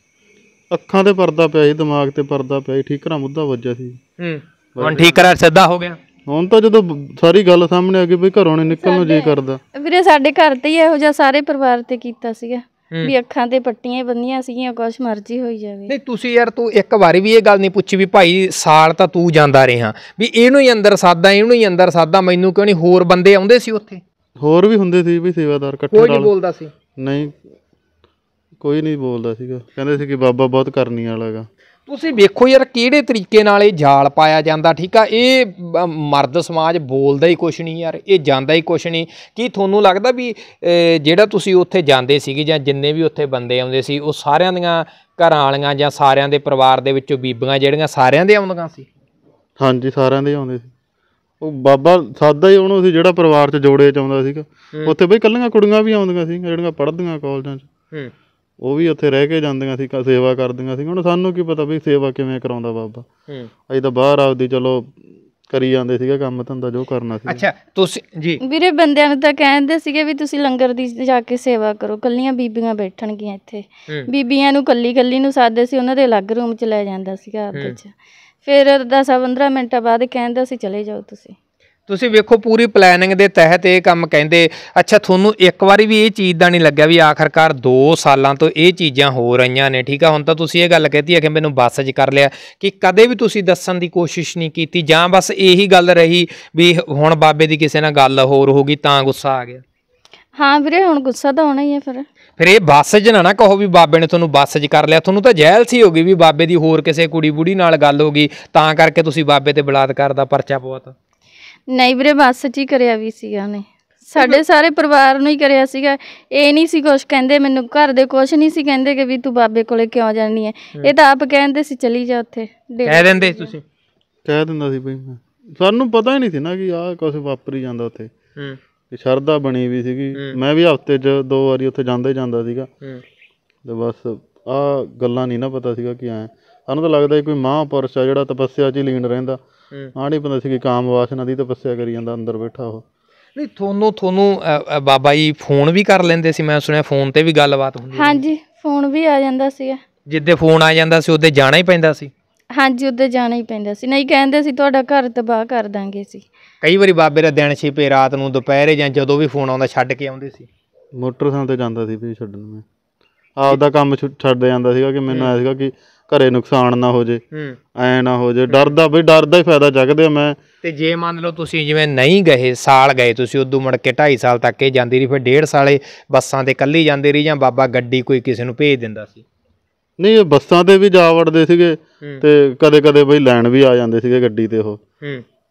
Speaker 3: ਅੱਖਾਂ ਤੇ ਪਰਦਾ ਪਿਆ ਸੀ ਦਿਮਾਗ ਤੇ ਪਰਦਾ ਪਿਆ ਸੀ ਠੀਕਰਾ ਮੁੱਦਾ ਵੱਜਿਆ ਸੀ ਹੂੰ ਹੁਣ ਠੀਕ ਕਰਾ ਸਿੱਧਾ ਹੋ ਗਿਆ ਹੁਣ ਤਾਂ ਜਦੋਂ ਸਾਰੀ ਗੱਲ ਸਾਹਮਣੇ ਆ ਗਈ ਵੀ ਘਰੋਂ ਨਹੀਂ ਨਿਕਲਣ
Speaker 2: ਨੂੰ ਜੀ ਕਰਦਾ ਵੀਰੇ ਸਾਡੇ ਘਰ ਤੇ ਹੀ ਇਹੋ ਜਿਹਾ ਸਾਰੇ ਪਰਿਵਾਰ ਤੇ ਕੀਤਾ ਸੀਗਾ ਵੀ ਅੱਖਾਂ ਤੇ ਪੱਟੀਆਂ ਹੀ ਬੰਨੀਆਂ ਸੀਗੀਆਂ ਕੁਛ ਮਰਜ਼ੀ ਹੋਈ ਜਾਵੇ ਨਹੀਂ
Speaker 1: ਤੁਸੀਂ ਯਾਰ ਤੂੰ ਇੱਕ ਵਾਰੀ ਵੀ ਇਹ ਗੱਲ ਨਹੀਂ ਪੁੱਛੀ ਵੀ ਭਾਈ ਸਾਲ ਤਾਂ ਤੂੰ ਜਾਂਦਾ ਰਿਹਾ ਵੀ ਇਹਨੂੰ ਹੀ ਅੰਦਰ ਸਾਦਾ ਇਹਨੂੰ ਹੀ ਅੰਦਰ ਸਾਦਾ ਮੈਨੂੰ ਕਿਉਂ ਨਹੀਂ ਹੋਰ ਬੰਦੇ ਆਉਂਦੇ ਸੀ ਉੱਥੇ ਹੋਰ ਵੀ ਹੁੰਦੇ ਸੀ ਵੀ ਸੇਵਾਦਾਰ ਇਕੱਠੇ ਨਾਲ ਕੋਈ ਨਹੀਂ ਬੋਲਦਾ ਸੀ ਨਹੀਂ ਕੋਈ ਨਹੀਂ
Speaker 3: ਬੋਲਦਾ ਸੀਗਾ ਕਹਿੰਦੇ ਸੀ ਕਿ ਬਾਬਾ ਬਹੁਤ ਕਰਨੀ ਵਾਲਾ ਹੈਗਾ
Speaker 1: ਤੁਸੀਂ ਵੇਖੋ ਯਾਰ ਕਿਹੜੇ ਤਰੀਕੇ ਨਾਲ ਇਹ ਜਾਲ ਪਾਇਆ ਜਾਂਦਾ ਠੀਕ ਆ ਇਹ ਮਰਦ ਸਮਾਜ ਬੋਲਦਾ ਹੀ ਕੁਛ ਨਹੀਂ ਯਾਰ ਇਹ ਜਾਂਦਾ ਹੀ ਕੁਛ ਨਹੀਂ ਕੀ ਤੁਹਾਨੂੰ ਲੱਗਦਾ ਵੀ ਜਿਹੜਾ ਤੁਸੀਂ ਉੱਥੇ ਜਾਂਦੇ ਸੀਗੇ ਜਾਂ ਜਿੰਨੇ ਵੀ ਉੱਥੇ ਬੰਦੇ ਆਉਂਦੇ ਸੀ ਉਹ ਸਾਰਿਆਂ ਦੀਆਂ ਘਰਾਂ ਵਾਲੀਆਂ ਜਾਂ ਸਾਰਿਆਂ ਦੇ ਪਰਿਵਾਰ ਦੇ ਵਿੱਚੋਂ ਬੀਬੀਆਂ ਜਿਹੜੀਆਂ ਸਾਰਿਆਂ ਦੇ ਆਉਂਦੀਆਂ ਸੀ
Speaker 3: ਹਾਂਜੀ ਸਾਰਿਆਂ ਦੇ ਆਉਂਦੇ ਸੀ ਉਹ ਬਾਬਾ ਸਾਦਾ ਹੀ ਉਹਨੂੰ ਸੀ ਜਿਹੜਾ ਪਰਿਵਾਰ 'ਚ ਜੋੜੇ 'ਚ ਆਉਂਦਾ ਸੀਗਾ ਉੱਥੇ ਬਈ ਕੱਲੀਆਂ ਕੁੜੀਆਂ ਵੀ ਆਉਂਦੀਆਂ ਸੀ ਜਿਹੜੀਆਂ ਪੜ੍ਹਦੀਆਂ ਕਾਲਜਾਂ 'ਚ ਹੂੰ ਉਹ ਵੀ ਉੱਥੇ ਰਹਿ ਕੇ ਜਾਂਦੀਆਂ ਸੀ ਸੇਵਾ ਕਰਦੀਆਂ ਸੀ ਹੁਣ ਸਾਨੂੰ ਕੀ ਪਤਾ ਵੀ ਸੇਵਾ ਕਿਵੇਂ ਕਰਾਉਂਦਾ ਬਾਬਾ ਹੂੰ ਅਸੀਂ ਤਾਂ ਬਾਹਰ ਆਉਂਦੀ ਚਲੋ ਕਰੀ ਜਾਂਦੇ ਸੀਗੇ ਕੰਮ ਧੰਦਾ ਜੋ ਕਰਨਾ ਸੀ ਅੱਛਾ
Speaker 2: ਤੁਸੀਂ ਜੀ ਵੀਰੇ ਬੰਦਿਆਂ ਨੂੰ ਤਾਂ ਕਹਿੰਦੇ ਸੀਗੇ ਵੀ ਤੁਸੀਂ ਲੰਗਰ ਦੀ ਜਾ ਕੇ ਸੇਵਾ ਕਰੋ ਕੱਲੀਆਂ ਬੀਬੀਆਂ ਬੈਠਣਗੀਆਂ ਇੱਥੇ ਬੀਬੀਆਂ ਨੂੰ ਕੱਲੀ ਕੱਲੀ ਨੂੰ ਸਾਦੇ ਸੀ ਉਹਨਾਂ ਦੇ ਅਲੱਗ ਰੂਮ ਚ ਲੈ ਜਾਂਦਾ ਸੀਗਾ ਆਪ ਵਿੱਚ ਫਿਰ 10 15 ਮਿੰਟਾਂ ਬਾਅਦ ਕਹਿੰਦਾ ਸੀ ਚਲੇ ਜਾਓ ਤੁਸੀਂ
Speaker 1: ਤੁਸੀਂ ਵੇਖੋ ਪੂਰੀ ਪਲੈਨਿੰਗ ਦੇ ਤਹਿਤ ਇਹ ਕੰਮ ਕਹਿੰਦੇ ਅੱਛਾ ਤੁਹਾਨੂੰ ਇੱਕ ਵਾਰੀ ਵੀ ਇਹ ਚੀਜ਼ ਦਾ ਨਹੀਂ ਲੱਗਿਆ ਵੀ ਆਖਰਕਾਰ 2 ਸਾਲਾਂ ਤੋਂ ਇਹ ਚੀਜ਼ਾਂ ਹੋ ਰਹੀਆਂ ਨੇ ਠੀਕ ਆ ਹੁਣ ਤਾਂ ਤੁਸੀਂ ਇਹ ਗੱਲ ਕਹਿਤੀ ਆ ਕਿ ਮੈਨੂੰ ਬੱਸ 'ਚ ਕਰ ਲਿਆ ਕਿ ਕਦੇ ਵੀ ਤੁਸੀਂ ਦੱਸਣ ਦੀ ਕੋਸ਼ਿਸ਼ ਨਹੀਂ ਕੀਤੀ ਜਾਂ ਬਸ ਇਹੀ ਗੱਲ ਰਹੀ ਵੀ ਹੁਣ ਬਾਬੇ ਦੀ ਕਿਸੇ ਨਾਲ ਗੱਲ ਹੋਰ ਹੋ ਗਈ ਤਾਂ ਗੁੱਸਾ ਆ ਗਿਆ
Speaker 2: ਹਾਂ ਵੀਰੇ ਹੁਣ ਗੁੱਸਾ ਤਾਂ ਆਉਣਾ ਹੀ ਹੈ ਫਿਰ
Speaker 1: ਫਿਰ ਇਹ ਬੱਸ 'ਚ ਨਾ ਨਾ ਕਹੋ ਵੀ ਬਾਬੇ ਨੇ ਤੁਹਾਨੂੰ ਬੱਸ 'ਚ ਕਰ ਲਿਆ ਤੁਹਾਨੂੰ ਤਾਂ ਜਹਿਲ ਸੀ ਹੋ ਗਈ ਵੀ ਬਾਬੇ ਦੀ ਹੋਰ ਕਿਸੇ ਕੁੜੀ ਬੁੜੀ ਨਾਲ ਗੱਲ ਹੋ ਗਈ ਤਾਂ ਕਰਕੇ ਤੁਸੀਂ ਬਾਬੇ ਤੇ ਬਲਾਤਕਾਰ ਦਾ ਪਰਚਾ ਪਵਾਤਾ
Speaker 2: ਨਹੀਂ ਵੀਰੇ ਬਸ 'ਚ ਕਰਿਆ ਵੀ ਸੀਗਾ ਨੇ ਸਾਡੇ ਸਾਰੇ ਪਰਿਵਾਰ ਨੂੰ ਹੀ ਕਰਿਆ ਸੀਗਾ ਇਹ ਨਹੀਂ ਸੀ ਕੁਛ ਕਹਿੰਦੇ ਮੈਨੂੰ ਘਰ ਦੇ ਕੁਛ ਨਹੀਂ ਸੀ ਕਹਿੰਦੇ ਕਿ ਵੀ ਤੂੰ ਬਾਬੇ ਕੋਲੇ ਕਿਉਂ ਜਾਣੀ ਹੈ ਇਹ ਤਾਂ ਆਪ ਕਹਿੰਦੇ ਸੀ ਚਲੀ ਜਾ ਉੱਥੇ ਕਹਿ ਦਿੰਦੇ
Speaker 1: ਤੁਸੀਂ
Speaker 3: ਕਹਿ ਦਿੰਦਾ ਸੀ ਬਈ ਮੈਂ ਸਾਨੂੰ ਪਤਾ ਹੀ ਨਹੀਂ ਸੀ ਨਾ ਕਿ ਆਹ ਕੁਝ ਵਾਪਰੀ ਜਾਂਦਾ ਉੱਥੇ ਹੂੰ ਤੇ ਸ਼ਰਧਾ ਬਣੀ ਵੀ ਸੀਗੀ ਮੈਂ ਵੀ ਹਫਤੇ 'ਚ ਦੋ ਵਾਰੀ ਉੱਥੇ ਜਾਂਦਾ ਹੀ ਜਾਂਦਾ ਸੀਗਾ ਹੂੰ ਤੇ ਬਸ ਆ ਗੱਲਾਂ ਨਹੀਂ ਨਾ ਪਤਾ ਸੀਗਾ ਕਿ ਐ ਸਾਨੂੰ ਤਾਂ ਲੱਗਦਾ ਕੋਈ ਮਹਾਪੁਰਸ਼ ਆ ਜਿਹੜਾ ਤਪੱਸਿਆ 'ਚ ਹੀ ਲੀਨ ਰਹਿੰਦਾ ਆਣੀ ਬੰਦਾ ਸੀ ਕਿ ਕਾਮ ਵਾਸਨਾ ਦੀ ਤਪੱਸਿਆ ਕਰੀ ਜਾਂਦਾ ਅੰਦਰ ਬੈਠਾ ਉਹ ਨਹੀਂ ਤੁਹਾਨੂੰ
Speaker 1: ਤੁਹਾਨੂੰ ਬਾਬਾ ਜੀ ਫੋਨ ਵੀ ਕਰ ਲੈਂਦੇ ਸੀ ਮੈਂ ਸੁਣਿਆ ਫੋਨ ਤੇ ਵੀ ਗੱਲਬਾਤ ਹੁੰਦੀ
Speaker 2: ਹਾਂਜੀ ਫੋਨ ਵੀ ਆ ਜਾਂਦਾ ਸੀਗਾ
Speaker 1: ਜਿੱਦੇ ਫੋਨ ਆ ਜਾਂਦਾ ਸੀ ਉਹਦੇ ਜਾਣਾ ਹੀ ਪੈਂਦਾ ਸੀ
Speaker 2: ਹਾਂਜੀ ਉੱਧਰ ਜਾਣਾ ਹੀ ਪੈਂਦਾ ਸੀ ਨਹੀਂ ਕਹਿੰਦੇ ਸੀ ਤੁਹਾਡਾ ਘਰ ਤਬਾਹ ਕਰ ਦਾਂਗੇ ਸੀ
Speaker 1: ਕਈ ਵਾਰੀ ਬਾਬੇ ਦਾ ਦਿਨ ਛਿਪੇ ਰਾਤ ਨੂੰ ਦੁਪਹਿਰੇ ਜਾਂ ਜਦੋਂ ਵੀ ਫੋਨ ਆਉਂਦਾ ਛੱਡ ਕੇ ਆਉਂਦੇ ਸੀ ਮੋਟਰਸਾਈਕਲ ਤੇ ਜਾਂਦਾ ਸੀ ਵੀ ਛੱਡਣ ਮੈਂ ਦਾ ਕੰਮ
Speaker 3: ਛੱਡਦੇ ਜਾਂਦਾ ਸੀਗਾ ਕਿ ਮੈਨੂੰ ਐ ਸੀਗਾ ਕਿ ਘਰੇ ਨੁਕਸਾਨ ਨਾ ਹੋ ਜੇ ਹੂੰ ਐ ਨਾ ਹੋ ਜੇ ਡਰਦਾ ਬਈ ਡਰਦਾ ਹੀ ਫਾਇਦਾ ਚੱਕਦੇ ਆ ਮੈਂ
Speaker 1: ਤੇ ਜੇ ਮੰਨ ਲਓ ਤੁਸੀਂ ਜਿਵੇਂ ਨਹੀਂ ਗਏ ਸਾਲ ਗਏ ਤੁਸੀਂ ਉਦੋਂ ਮੁੜ ਕੇ 2.5 ਸਾਲ ਤੱਕ ਇਹ ਜਾਂਦੀ ਰਹੀ ਫਿਰ ਡੇਢ ਸਾਲੇ ਬੱਸਾਂ ਤੇ ਕੱਲੀ ਜਾਂਦੀ ਰਹੀ ਜਾਂ ਬਾਬਾ ਗੱਡੀ ਕੋਈ ਕਿਸੇ ਨੂੰ ਭੇਜ ਦਿੰਦਾ ਸੀ
Speaker 3: ਨਹੀਂ ਇਹ ਬੱਸਾਂ ਤੇ ਵੀ ਜਾ ਵੜਦੇ ਸੀਗੇ ਤੇ ਕਦੇ ਕਦੇ ਬਈ ਲੈਣ ਵੀ ਆ ਜਾਂਦੇ ਸੀਗੇ ਗੱਡੀ ਤੇ ਉਹ ਹੂੰ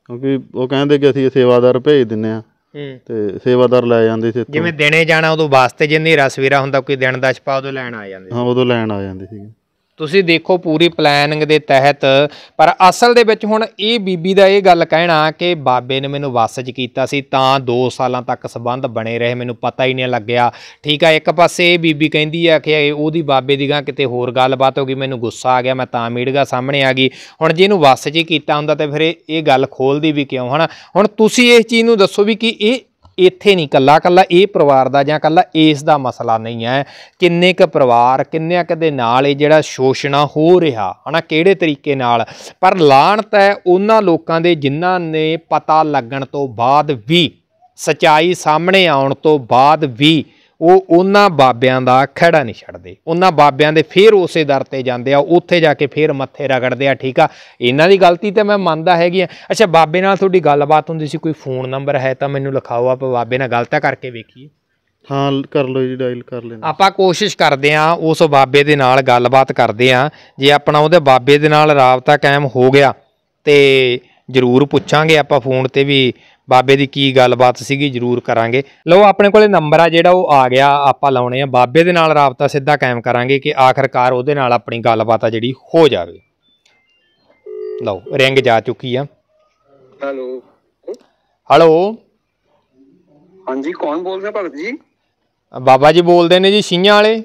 Speaker 3: ਕਿਉਂਕਿ ਉਹ ਕਹਿੰਦੇ ਕਿ ਅਸੀਂ ਸੇਵਾਦਾਰ ਭੇਜ ਦਿੰਨੇ ਆ ਤੇ ਸੇਵਾਦਾਰ ਲੈ ਜਾਂਦੇ ਸੀ ਜਿਵੇਂ
Speaker 1: ਦਿਨੇ ਜਾਣਾ ਉਦੋਂ ਵਾਸਤੇ ਜੇ ਹਨੇਰਾ ਸਵੇਰਾ ਹੁੰਦਾ ਕੋਈ ਦਿਨ ਦਾ ਛਪਾ ਉਦੋਂ ਲੈਣ ਆ ਜਾਂਦੇ
Speaker 3: ਹਾਂ ਉਦੋਂ ਲੈਣ ਆ ਜਾਂਦੇ ਸੀਗੇ
Speaker 1: ਤੁਸੀਂ ਦੇਖੋ ਪੂਰੀ ਪਲੈਨਿੰਗ ਦੇ ਤਹਿਤ ਪਰ ਅਸਲ ਦੇ ਵਿੱਚ ਹੁਣ ਇਹ ਬੀਬੀ ਦਾ ਇਹ ਗੱਲ ਕਹਿਣਾ ਕਿ ਬਾਬੇ ਨੇ ਮੈਨੂੰ ਵਸਜ ਕੀਤਾ ਸੀ ਤਾਂ 2 ਸਾਲਾਂ ਤੱਕ ਸਬੰਧ ਬਣੇ ਰਹੇ ਮੈਨੂੰ ਪਤਾ ਹੀ ਨਹੀਂ ਲੱਗਿਆ ਠੀਕ ਆ ਇੱਕ ਪਾਸੇ ਇਹ ਬੀਬੀ ਕਹਿੰਦੀ ਆ ਕਿ ਉਹਦੀ ਬਾਬੇ ਦੀ ਗਾਂ ਕਿਤੇ ਹੋਰ ਗੱਲਬਾਤ ਹੋ ਗਈ ਮੈਨੂੰ ਗੁੱਸਾ ਆ ਗਿਆ ਮੈਂ ਤਾਂ ਮੀੜਗਾ ਸਾਹਮਣੇ ਆ ਗਈ ਹੁਣ ਜੇ ਇਹਨੂੰ ਵਸਜ ਕੀਤਾ ਹੁੰਦਾ ਤਾਂ ਫਿਰ ਇਹ ਗੱਲ ਖੋਲਦੀ ਵੀ ਕਿਉਂ ਹਨਾ ਹੁਣ ਤੁਸੀਂ ਇਸ ਚੀਜ਼ ਨੂੰ ਦੱਸੋ ਵੀ ਕਿ ਇਹ ਇੱਥੇ ਨਹੀਂ ਕੱਲਾ ਕੱਲਾ ਇਹ ਪਰਿਵਾਰ ਦਾ ਜਾਂ ਕੱਲਾ ਇਸ ਦਾ ਮਸਲਾ ਨਹੀਂ ਹੈ ਕਿੰਨੇ ਕ ਪਰਿਵਾਰ ਕਿੰਨਿਆਂ ਕਦੇ ਨਾਲ ਇਹ ਜਿਹੜਾ ਸ਼ੋਸ਼ਣਾ ਹੋ ਰਿਹਾ ਹਨਾ ਕਿਹੜੇ ਤਰੀਕੇ ਨਾਲ ਪਰ ਲਾਣਤ ਹੈ ਉਹਨਾਂ ਲੋਕਾਂ ਦੇ ਜਿਨ੍ਹਾਂ ਨੇ ਪਤਾ ਲੱਗਣ ਤੋਂ ਬਾਅਦ ਵੀ ਸਚਾਈ ਸਾਹਮਣੇ ਆਉਣ ਤੋਂ ਬਾਅਦ ਵੀ ਉਹ ਉਹਨਾਂ ਬਾਬਿਆਂ ਦਾ ਖੜਾ ਨਹੀਂ ਛੱਡਦੇ ਉਹਨਾਂ ਬਾਬਿਆਂ ਦੇ ਫੇਰ ਉਸੇ ਦਰ ਤੇ ਜਾਂਦੇ ਆ ਉੱਥੇ ਜਾ ਕੇ ਫੇਰ ਮੱਥੇ ਰਗੜਦੇ ਆ ਠੀਕ ਆ ਇਹਨਾਂ ਦੀ ਗਲਤੀ ਤੇ ਮੈਂ ਮੰਨਦਾ ਹੈਗੀ ਆ ਅੱਛਾ ਬਾਬੇ ਨਾਲ ਤੁਹਾਡੀ ਗੱਲਬਾਤ ਹੁੰਦੀ ਸੀ ਕੋਈ ਫੋਨ ਨੰਬਰ ਹੈ ਤਾਂ ਮੈਨੂੰ ਲਿਖਾਓ ਆਪ ਬਾਬੇ ਨਾਲ ਗੱਲ ਤਾਂ ਕਰਕੇ ਵੇਖੀਏ
Speaker 3: ਹਾਂ ਕਰ ਲਓ ਜੀ ਡਾਇਲ ਕਰ ਲੈਣਾ
Speaker 1: ਆਪਾਂ ਕੋਸ਼ਿਸ਼ ਕਰਦੇ ਆ ਉਸ ਬਾਬੇ ਦੇ ਨਾਲ ਗੱਲਬਾਤ ਕਰਦੇ ਆ ਜੇ ਆਪਣਾ ਉਹਦੇ ਬਾਬੇ ਦੇ ਨਾਲ ਰਾਬਤਾ ਕਾਇਮ ਹੋ ਗਿਆ ਤੇ ਜ਼ਰੂਰ ਪੁੱਛਾਂਗੇ ਆਪਾਂ ਫੋਨ ਤੇ ਵੀ ਬਾਬੇ ਦੀ ਕੀ ਗੱਲਬਾਤ ਸੀਗੀ ਜਰੂਰ ਕਰਾਂਗੇ ਲਓ ਆਪਣੇ ਕੋਲੇ ਨੰਬਰ ਆ ਜਿਹੜਾ ਉਹ ਆ ਗਿਆ ਆਪਾਂ ਲਾਉਣੇ ਆ ਬਾਬੇ ਦੇ ਨਾਲ ਰਾਬਤਾ ਸਿੱਧਾ ਕਾਇਮ ਕਰਾਂਗੇ ਕਿ ਆਖਰਕਾਰ ਉਹਦੇ ਨਾਲ ਆਪਣੀ ਗੱਲਬਾਤ ਆ ਜਿਹੜੀ ਹੋ ਜਾਵੇ ਲਓ ਰਿੰਗ ਜਾ ਚੁੱਕੀ ਆ ਹੈਲੋ ਹੈਲੋ
Speaker 4: ਹਾਂਜੀ ਕੌਣ ਬੋਲਦੇ ਭਗਤ ਜੀ
Speaker 1: ਬਾਬਾ ਜੀ ਬੋਲਦੇ ਨੇ ਜੀ ਸਿੰਘਾਂ ਵਾਲੇ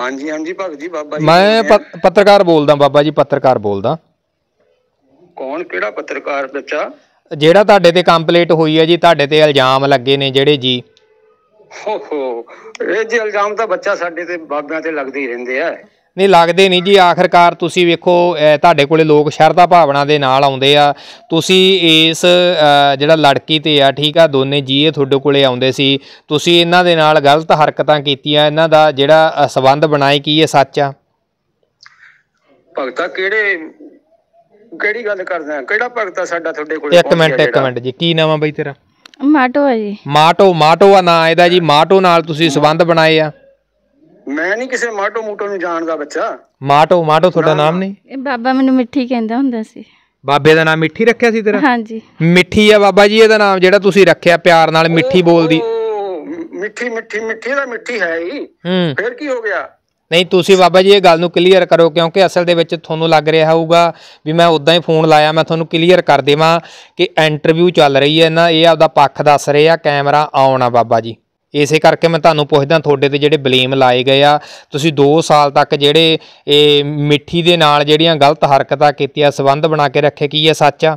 Speaker 4: ਹਾਂਜੀ ਹਾਂਜੀ ਭਗਤ ਜੀ ਬਾਬਾ ਜੀ ਮੈਂ
Speaker 1: ਪੱਤਰਕਾਰ ਬੋਲਦਾ ਬਾਬਾ ਜੀ ਪੱਤਰਕਾਰ ਬੋਲਦਾ
Speaker 4: ਕੌਣ ਕਿਹੜਾ ਪੱਤਰਕਾਰ ਬੱਚਾ
Speaker 1: ਜਿਹੜਾ ਤੁਹਾਡੇ ਤੇ ਕੰਪਲੀਟ ਹੋਈ ਹੈ ਜੀ ਤੁਹਾਡੇ ਤੇ ਇਲਜ਼ਾਮ ਲੱਗੇ ਨੇ ਜਿਹੜੇ ਜੀ
Speaker 4: ਇਹ ਜੀ ਇਲਜ਼ਾਮ ਤਾਂ ਬੱਚਾ ਸਾਡੇ ਤੇ ਬਾਬਿਆਂ ਤੇ ਲੱਗਦੇ ਹੀ ਰਹਿੰਦੇ ਆ
Speaker 1: ਨਹੀਂ ਲੱਗਦੇ ਨਹੀਂ ਜੀ ਆਖਰਕਾਰ ਤੁਸੀਂ ਵੇਖੋ ਤੁਹਾਡੇ ਕੋਲੇ ਲੋਕ ਸ਼ਰਧਾ ਭਾਵਨਾ ਦੇ ਨਾਲ ਆਉਂਦੇ ਆ ਤੁਸੀਂ ਇਸ ਜਿਹੜਾ ਲੜਕੀ ਤੇ ਆ ਠੀਕ ਆ ਦੋਨੇ ਜੀ ਇਹ ਤੁਹਾਡੇ ਕੋਲੇ ਆਉਂਦੇ ਸੀ ਤੁਸੀਂ ਇਹਨਾਂ ਦੇ ਨਾਲ ਗਲਤ ਹਰਕਤਾਂ ਕੀਤੀਆਂ ਇਹਨਾਂ ਦਾ ਜਿਹੜਾ ਸਬੰਧ ਬਣਾਈ ਕੀ ਇਹ ਸੱਚ ਆ
Speaker 4: ਭਗਤਾ ਕਿਹੜੇ ਕਿਹੜੀ ਗੱਲ ਕਰਦੇ ਆ ਕਿਹੜਾ ਭਗਤ ਆ ਸਾਡਾ ਤੁਹਾਡੇ ਕੋਲ ਇੱਕ ਮਿੰਟ ਇੱਕ ਮਿੰਟ
Speaker 1: ਜੀ ਕੀ ਨਾਮ ਆ ਬਈ ਤੇਰਾ
Speaker 2: ਮਾਟੋ ਆ
Speaker 4: ਜੀ
Speaker 1: ਮਾਟੋ ਮਾਟੋ ਆ ਨਾਂ ਇਹਦਾ ਜੀ ਮਾਟੋ ਨਾਲ ਤੁਸੀਂ ਸਬੰਧ ਬਣਾਏ ਆ
Speaker 2: ਮੈਂ ਨਹੀਂ ਕਿਸੇ ਮਾਟੋ ਮੂਟੋ ਨੂੰ ਜਾਣਦਾ ਬੱਚਾ
Speaker 1: ਮਾਟੋ ਮਾਟੋ ਤੁਹਾਡਾ ਨਾਮ ਨਹੀਂ
Speaker 2: ਇਹ ਬਾਬਾ ਮੈਨੂੰ ਮਿੱਠੀ ਕਹਿੰਦਾ ਹੁੰਦਾ ਸੀ
Speaker 1: ਬਾਬੇ ਦਾ ਨਾਮ ਮਿੱਠੀ ਰੱਖਿਆ ਸੀ ਤੇਰਾ ਹਾਂਜੀ ਮਿੱਠੀ ਆ ਬਾਬਾ ਜੀ ਇਹਦਾ ਨਾਮ ਜਿਹੜਾ ਤੁਸੀਂ ਰੱਖਿਆ ਪਿਆਰ ਨਾਲ ਮਿੱਠੀ ਬੋਲਦੀ
Speaker 4: ਮਿੱਠੀ ਮਿੱਠੀ ਮਿੱਠੀ ਦਾ ਮਿੱਠੀ ਹੈ ਹੀ ਫਿਰ ਕੀ ਹੋ ਗਿਆ
Speaker 1: ਨਹੀਂ ਤੁਸੀਂ ਬਾਬਾ ਜੀ ਇਹ ਗੱਲ ਨੂੰ ਕਲੀਅਰ ਕਰੋ ਕਿਉਂਕਿ ਅਸਲ ਦੇ ਵਿੱਚ ਤੁਹਾਨੂੰ ਲੱਗ ਰਿਹਾ ਹੋਊਗਾ ਵੀ ਮੈਂ ਉਦਾਂ ਹੀ ਫੋਨ ਲਾਇਆ ਮੈਂ ਤੁਹਾਨੂੰ ਕਲੀਅਰ ਕਰ ਦੇਵਾਂ ਕਿ ਇੰਟਰਵਿਊ ਚੱਲ ਰਹੀ ਹੈ ਨਾ ਇਹ ਆਪਦਾ ਪੱਖ ਦੱਸ ਰਹੇ ਆ ਕੈਮਰਾ ਆਉਣਾ ਬਾਬਾ ਜੀ ਇਸੇ ਕਰਕੇ ਮੈਂ ਤੁਹਾਨੂੰ ਪੁੱਛਦਾ ਤੁਹਾਡੇ ਤੇ ਜਿਹੜੇ ਬਲੇਮ ਲਾਏ ਗਏ ਆ ਤੁਸੀਂ 2 ਸਾਲ ਤੱਕ ਜਿਹੜੇ ਇਹ ਮਿੱਠੀ ਦੇ ਨਾਲ ਜਿਹੜੀਆਂ ਗਲਤ ਹਰਕਤਾਂ ਕੀਤੀਆਂ ਸਬੰਧ ਬਣਾ ਕੇ ਰੱਖੇ ਕੀ ਇਹ ਸੱਚ ਆ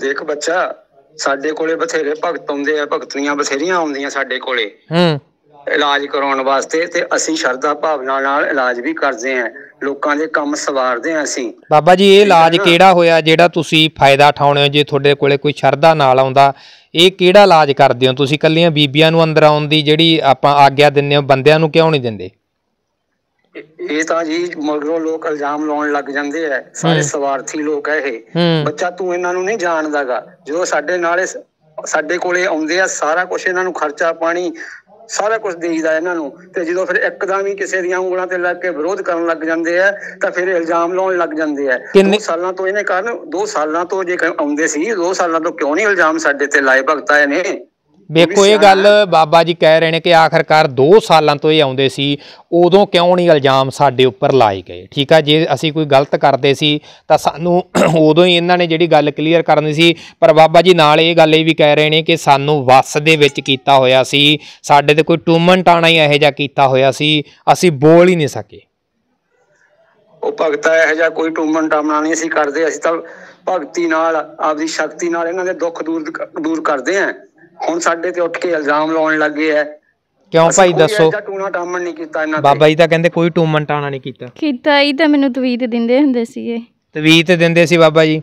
Speaker 4: ਦੇਖ ਬੱਚਾ ਸਾਡੇ ਕੋਲੇ ਬਥੇਰੇ ਭਗਤ ਆਉਂਦੇ ਆ ਭਗਤਨੀਆਂ ਬਥੇਰੀਆਂ ਆਉਂਦੀਆਂ ਸਾਡੇ ਕੋਲੇ ਹੂੰ ਇਲਾਜ ਕਰਾਉਣ ਵਾਸਤੇ ਤੇ ਅਸੀਂ ਸ਼ਰਧਾ ਭਾਵਨਾ ਨਾਲ ਇਲਾਜ ਵੀ ਕਰਦੇ ਆਂ ਲੋਕਾਂ ਦੇ ਕੰਮ ਸਵਾਰਦੇ ਆਂ ਅਸੀਂ ਬਾਬਾ ਜੀ ਇਹ ਇਲਾਜ ਕਿਹੜਾ ਹੋਇਆ
Speaker 1: ਜਿਹੜਾ ਤੁਸੀਂ ਫਾਇਦਾ ਠਾਉਣੇ ਹੋ ਜੇ ਤੁਹਾਡੇ ਕੋਲੇ ਕੋਈ ਸ਼ਰਧਾ ਨਾਲ ਆਉਂਦਾ ਇਹ ਕਿਹੜਾ ਇਲਾਜ ਕਰਦੇ ਹੋ ਤੁਸੀਂ ਕੱਲੀਆਂ ਬੀਬੀਆਂ ਨੂੰ ਅੰਦਰ ਆਉਣ ਦੀ ਜਿਹੜੀ ਆਪਾਂ ਆਗਿਆ ਦਿੰਨੇ ਹੋ ਬੰਦਿਆਂ ਨੂੰ ਕਿਉਂ ਨਹੀਂ ਦਿੰਦੇ
Speaker 4: ਇਹ ਤਾਂ ਜੀ ਮਗਰੋਂ ਲੋਕ ਇਲਜ਼ਾਮ ਲਾਉਣ ਲੱਗ ਜਾਂਦੇ ਐ ਸਾਰੇ ਸਵਾਰਥੀ ਲੋਕ ਐ ਇਹ ਬੱਚਾ ਤੂੰ ਇਹਨਾਂ ਨੂੰ ਨਹੀਂ ਜਾਣਦਾਗਾ ਜਦੋਂ ਸਾਡੇ ਨਾਲ ਸਾਡੇ ਕੋਲੇ ਆਉਂਦੇ ਆ ਸਾਰਾ ਕੁਝ ਇਹਨਾਂ ਨੂੰ ਖਰਚਾ ਪਾਣੀ ਸਾਰਾ ਕੁਝ ਦੇਈਦਾ ਇਹਨਾਂ ਨੂੰ ਤੇ ਜਦੋਂ ਫਿਰ ਇੱਕਦਮ ਹੀ ਕਿਸੇ ਦੀਆਂ ਉਂਗਲਾਂ ਤੇ ਲੱਗ ਕੇ ਵਿਰੋਧ ਕਰਨ ਲੱਗ ਜਾਂਦੇ ਆ ਤਾਂ ਫਿਰ ਇਲਜ਼ਾਮ ਲਾਉਣ ਲੱਗ ਜਾਂਦੇ ਆ ਕਿੰਨੇ ਸਾਲਾਂ ਤੋਂ ਇਹਨੇ ਕਰਨ ਦੋ ਸਾਲਾਂ ਤੋਂ ਜੇ ਆਉਂਦੇ ਸੀ ਦੋ ਸਾਲਾਂ ਤੋਂ ਕਿਉਂ ਨਹੀਂ ਇਲਜ਼ਾਮ ਸਾਡੇ ਤੇ ਲਾਏ ਭਗਤਾਂ ਇਹਨੇ
Speaker 1: ਵੇਖੋ ਇਹ ਗੱਲ ਬਾਬਾ ਜੀ ਕਹਿ ਰਹੇ ਨੇ ਕਿ ਆਖਰਕਾਰ 2 ਸਾਲਾਂ ਤੋਂ ਇਹ ਆਉਂਦੇ ਸੀ ਉਦੋਂ ਕਿਉਂ ਨਹੀਂ ਇਲਜ਼ਾਮ ਸਾਡੇ ਉੱਪਰ ਲਾਏ ਗਏ ਠੀਕ ਆ ਜੇ ਅਸੀਂ ਕੋਈ ਗਲਤ ਕਰਦੇ ਸੀ ਤਾਂ ਸਾਨੂੰ (clears throat) ਉਦੋਂ ਹੀ ਇਹਨਾਂ ਨੇ ਜਿਹੜੀ ਗੱਲ ਕਲੀਅਰ ਕਰਨੀ ਸੀ ਪਰ ਬਾਬਾ ਜੀ ਨਾਲ ਇਹ ਗੱਲ ਇਹ ਵੀ ਕਹਿ ਰਹੇ ਨੇ ਕਿ ਸਾਨੂੰ ਵਸ ਦੇ ਵਿੱਚ ਕੀਤਾ ਹੋਇਆ ਸੀ ਸਾਡੇ ਤੇ ਕੋਈ ਟੂਮਨ ਟਾਣਾ ਹੀ ਇਹੋ ਜਿਹਾ ਕੀਤਾ ਹੋਇਆ ਸੀ ਅਸੀਂ ਬੋਲ ਹੀ ਨਹੀਂ ਸਕੇ
Speaker 4: ਉਹ ਭਗਤਾ ਇਹੋ ਜਿਹਾ ਕੋਈ ਟੂਮਨ ਟਾਣਾ ਨਹੀਂ ਅਸੀਂ ਕਰਦੇ ਅਸੀਂ ਤਾਂ ਭਗਤੀ ਨਾਲ ਆਪਦੀ ਸ਼ਕਤੀ ਨਾਲ ਇਹਨਾਂ ਦੇ ਦੁੱਖ ਦੂਰ ਦੂਰ ਕਰਦੇ ਆਂ ਹੁਣ ਸਾਡੇ ਤੇ ਉੱਠ ਕੇ ਇਲਜ਼ਾਮ ਲਾਉਣ ਲੱਗੇ ਐ
Speaker 1: ਕਿਉਂ ਭਾਈ ਦੱਸੋ
Speaker 2: ਟੂਣਾ ਟਾਮਣ ਨਹੀਂ ਕੀਤਾ ਇਹਨਾਂ ਤੇ
Speaker 1: ਬਾਬਾ ਜੀ ਤਾਂ ਕਹਿੰਦੇ ਕੋਈ ਟੂਮਣ ਟਾਣਾ ਨਹੀਂ ਕੀਤਾ
Speaker 2: ਕੀਤਾ ਹੀ ਤਾਂ ਮੈਨੂੰ ਤਵੀਤ ਦਿੰਦੇ ਹੁੰਦੇ ਸੀ ਇਹ
Speaker 1: ਤਵੀਤ ਦਿੰਦੇ ਸੀ ਬਾਬਾ ਜੀ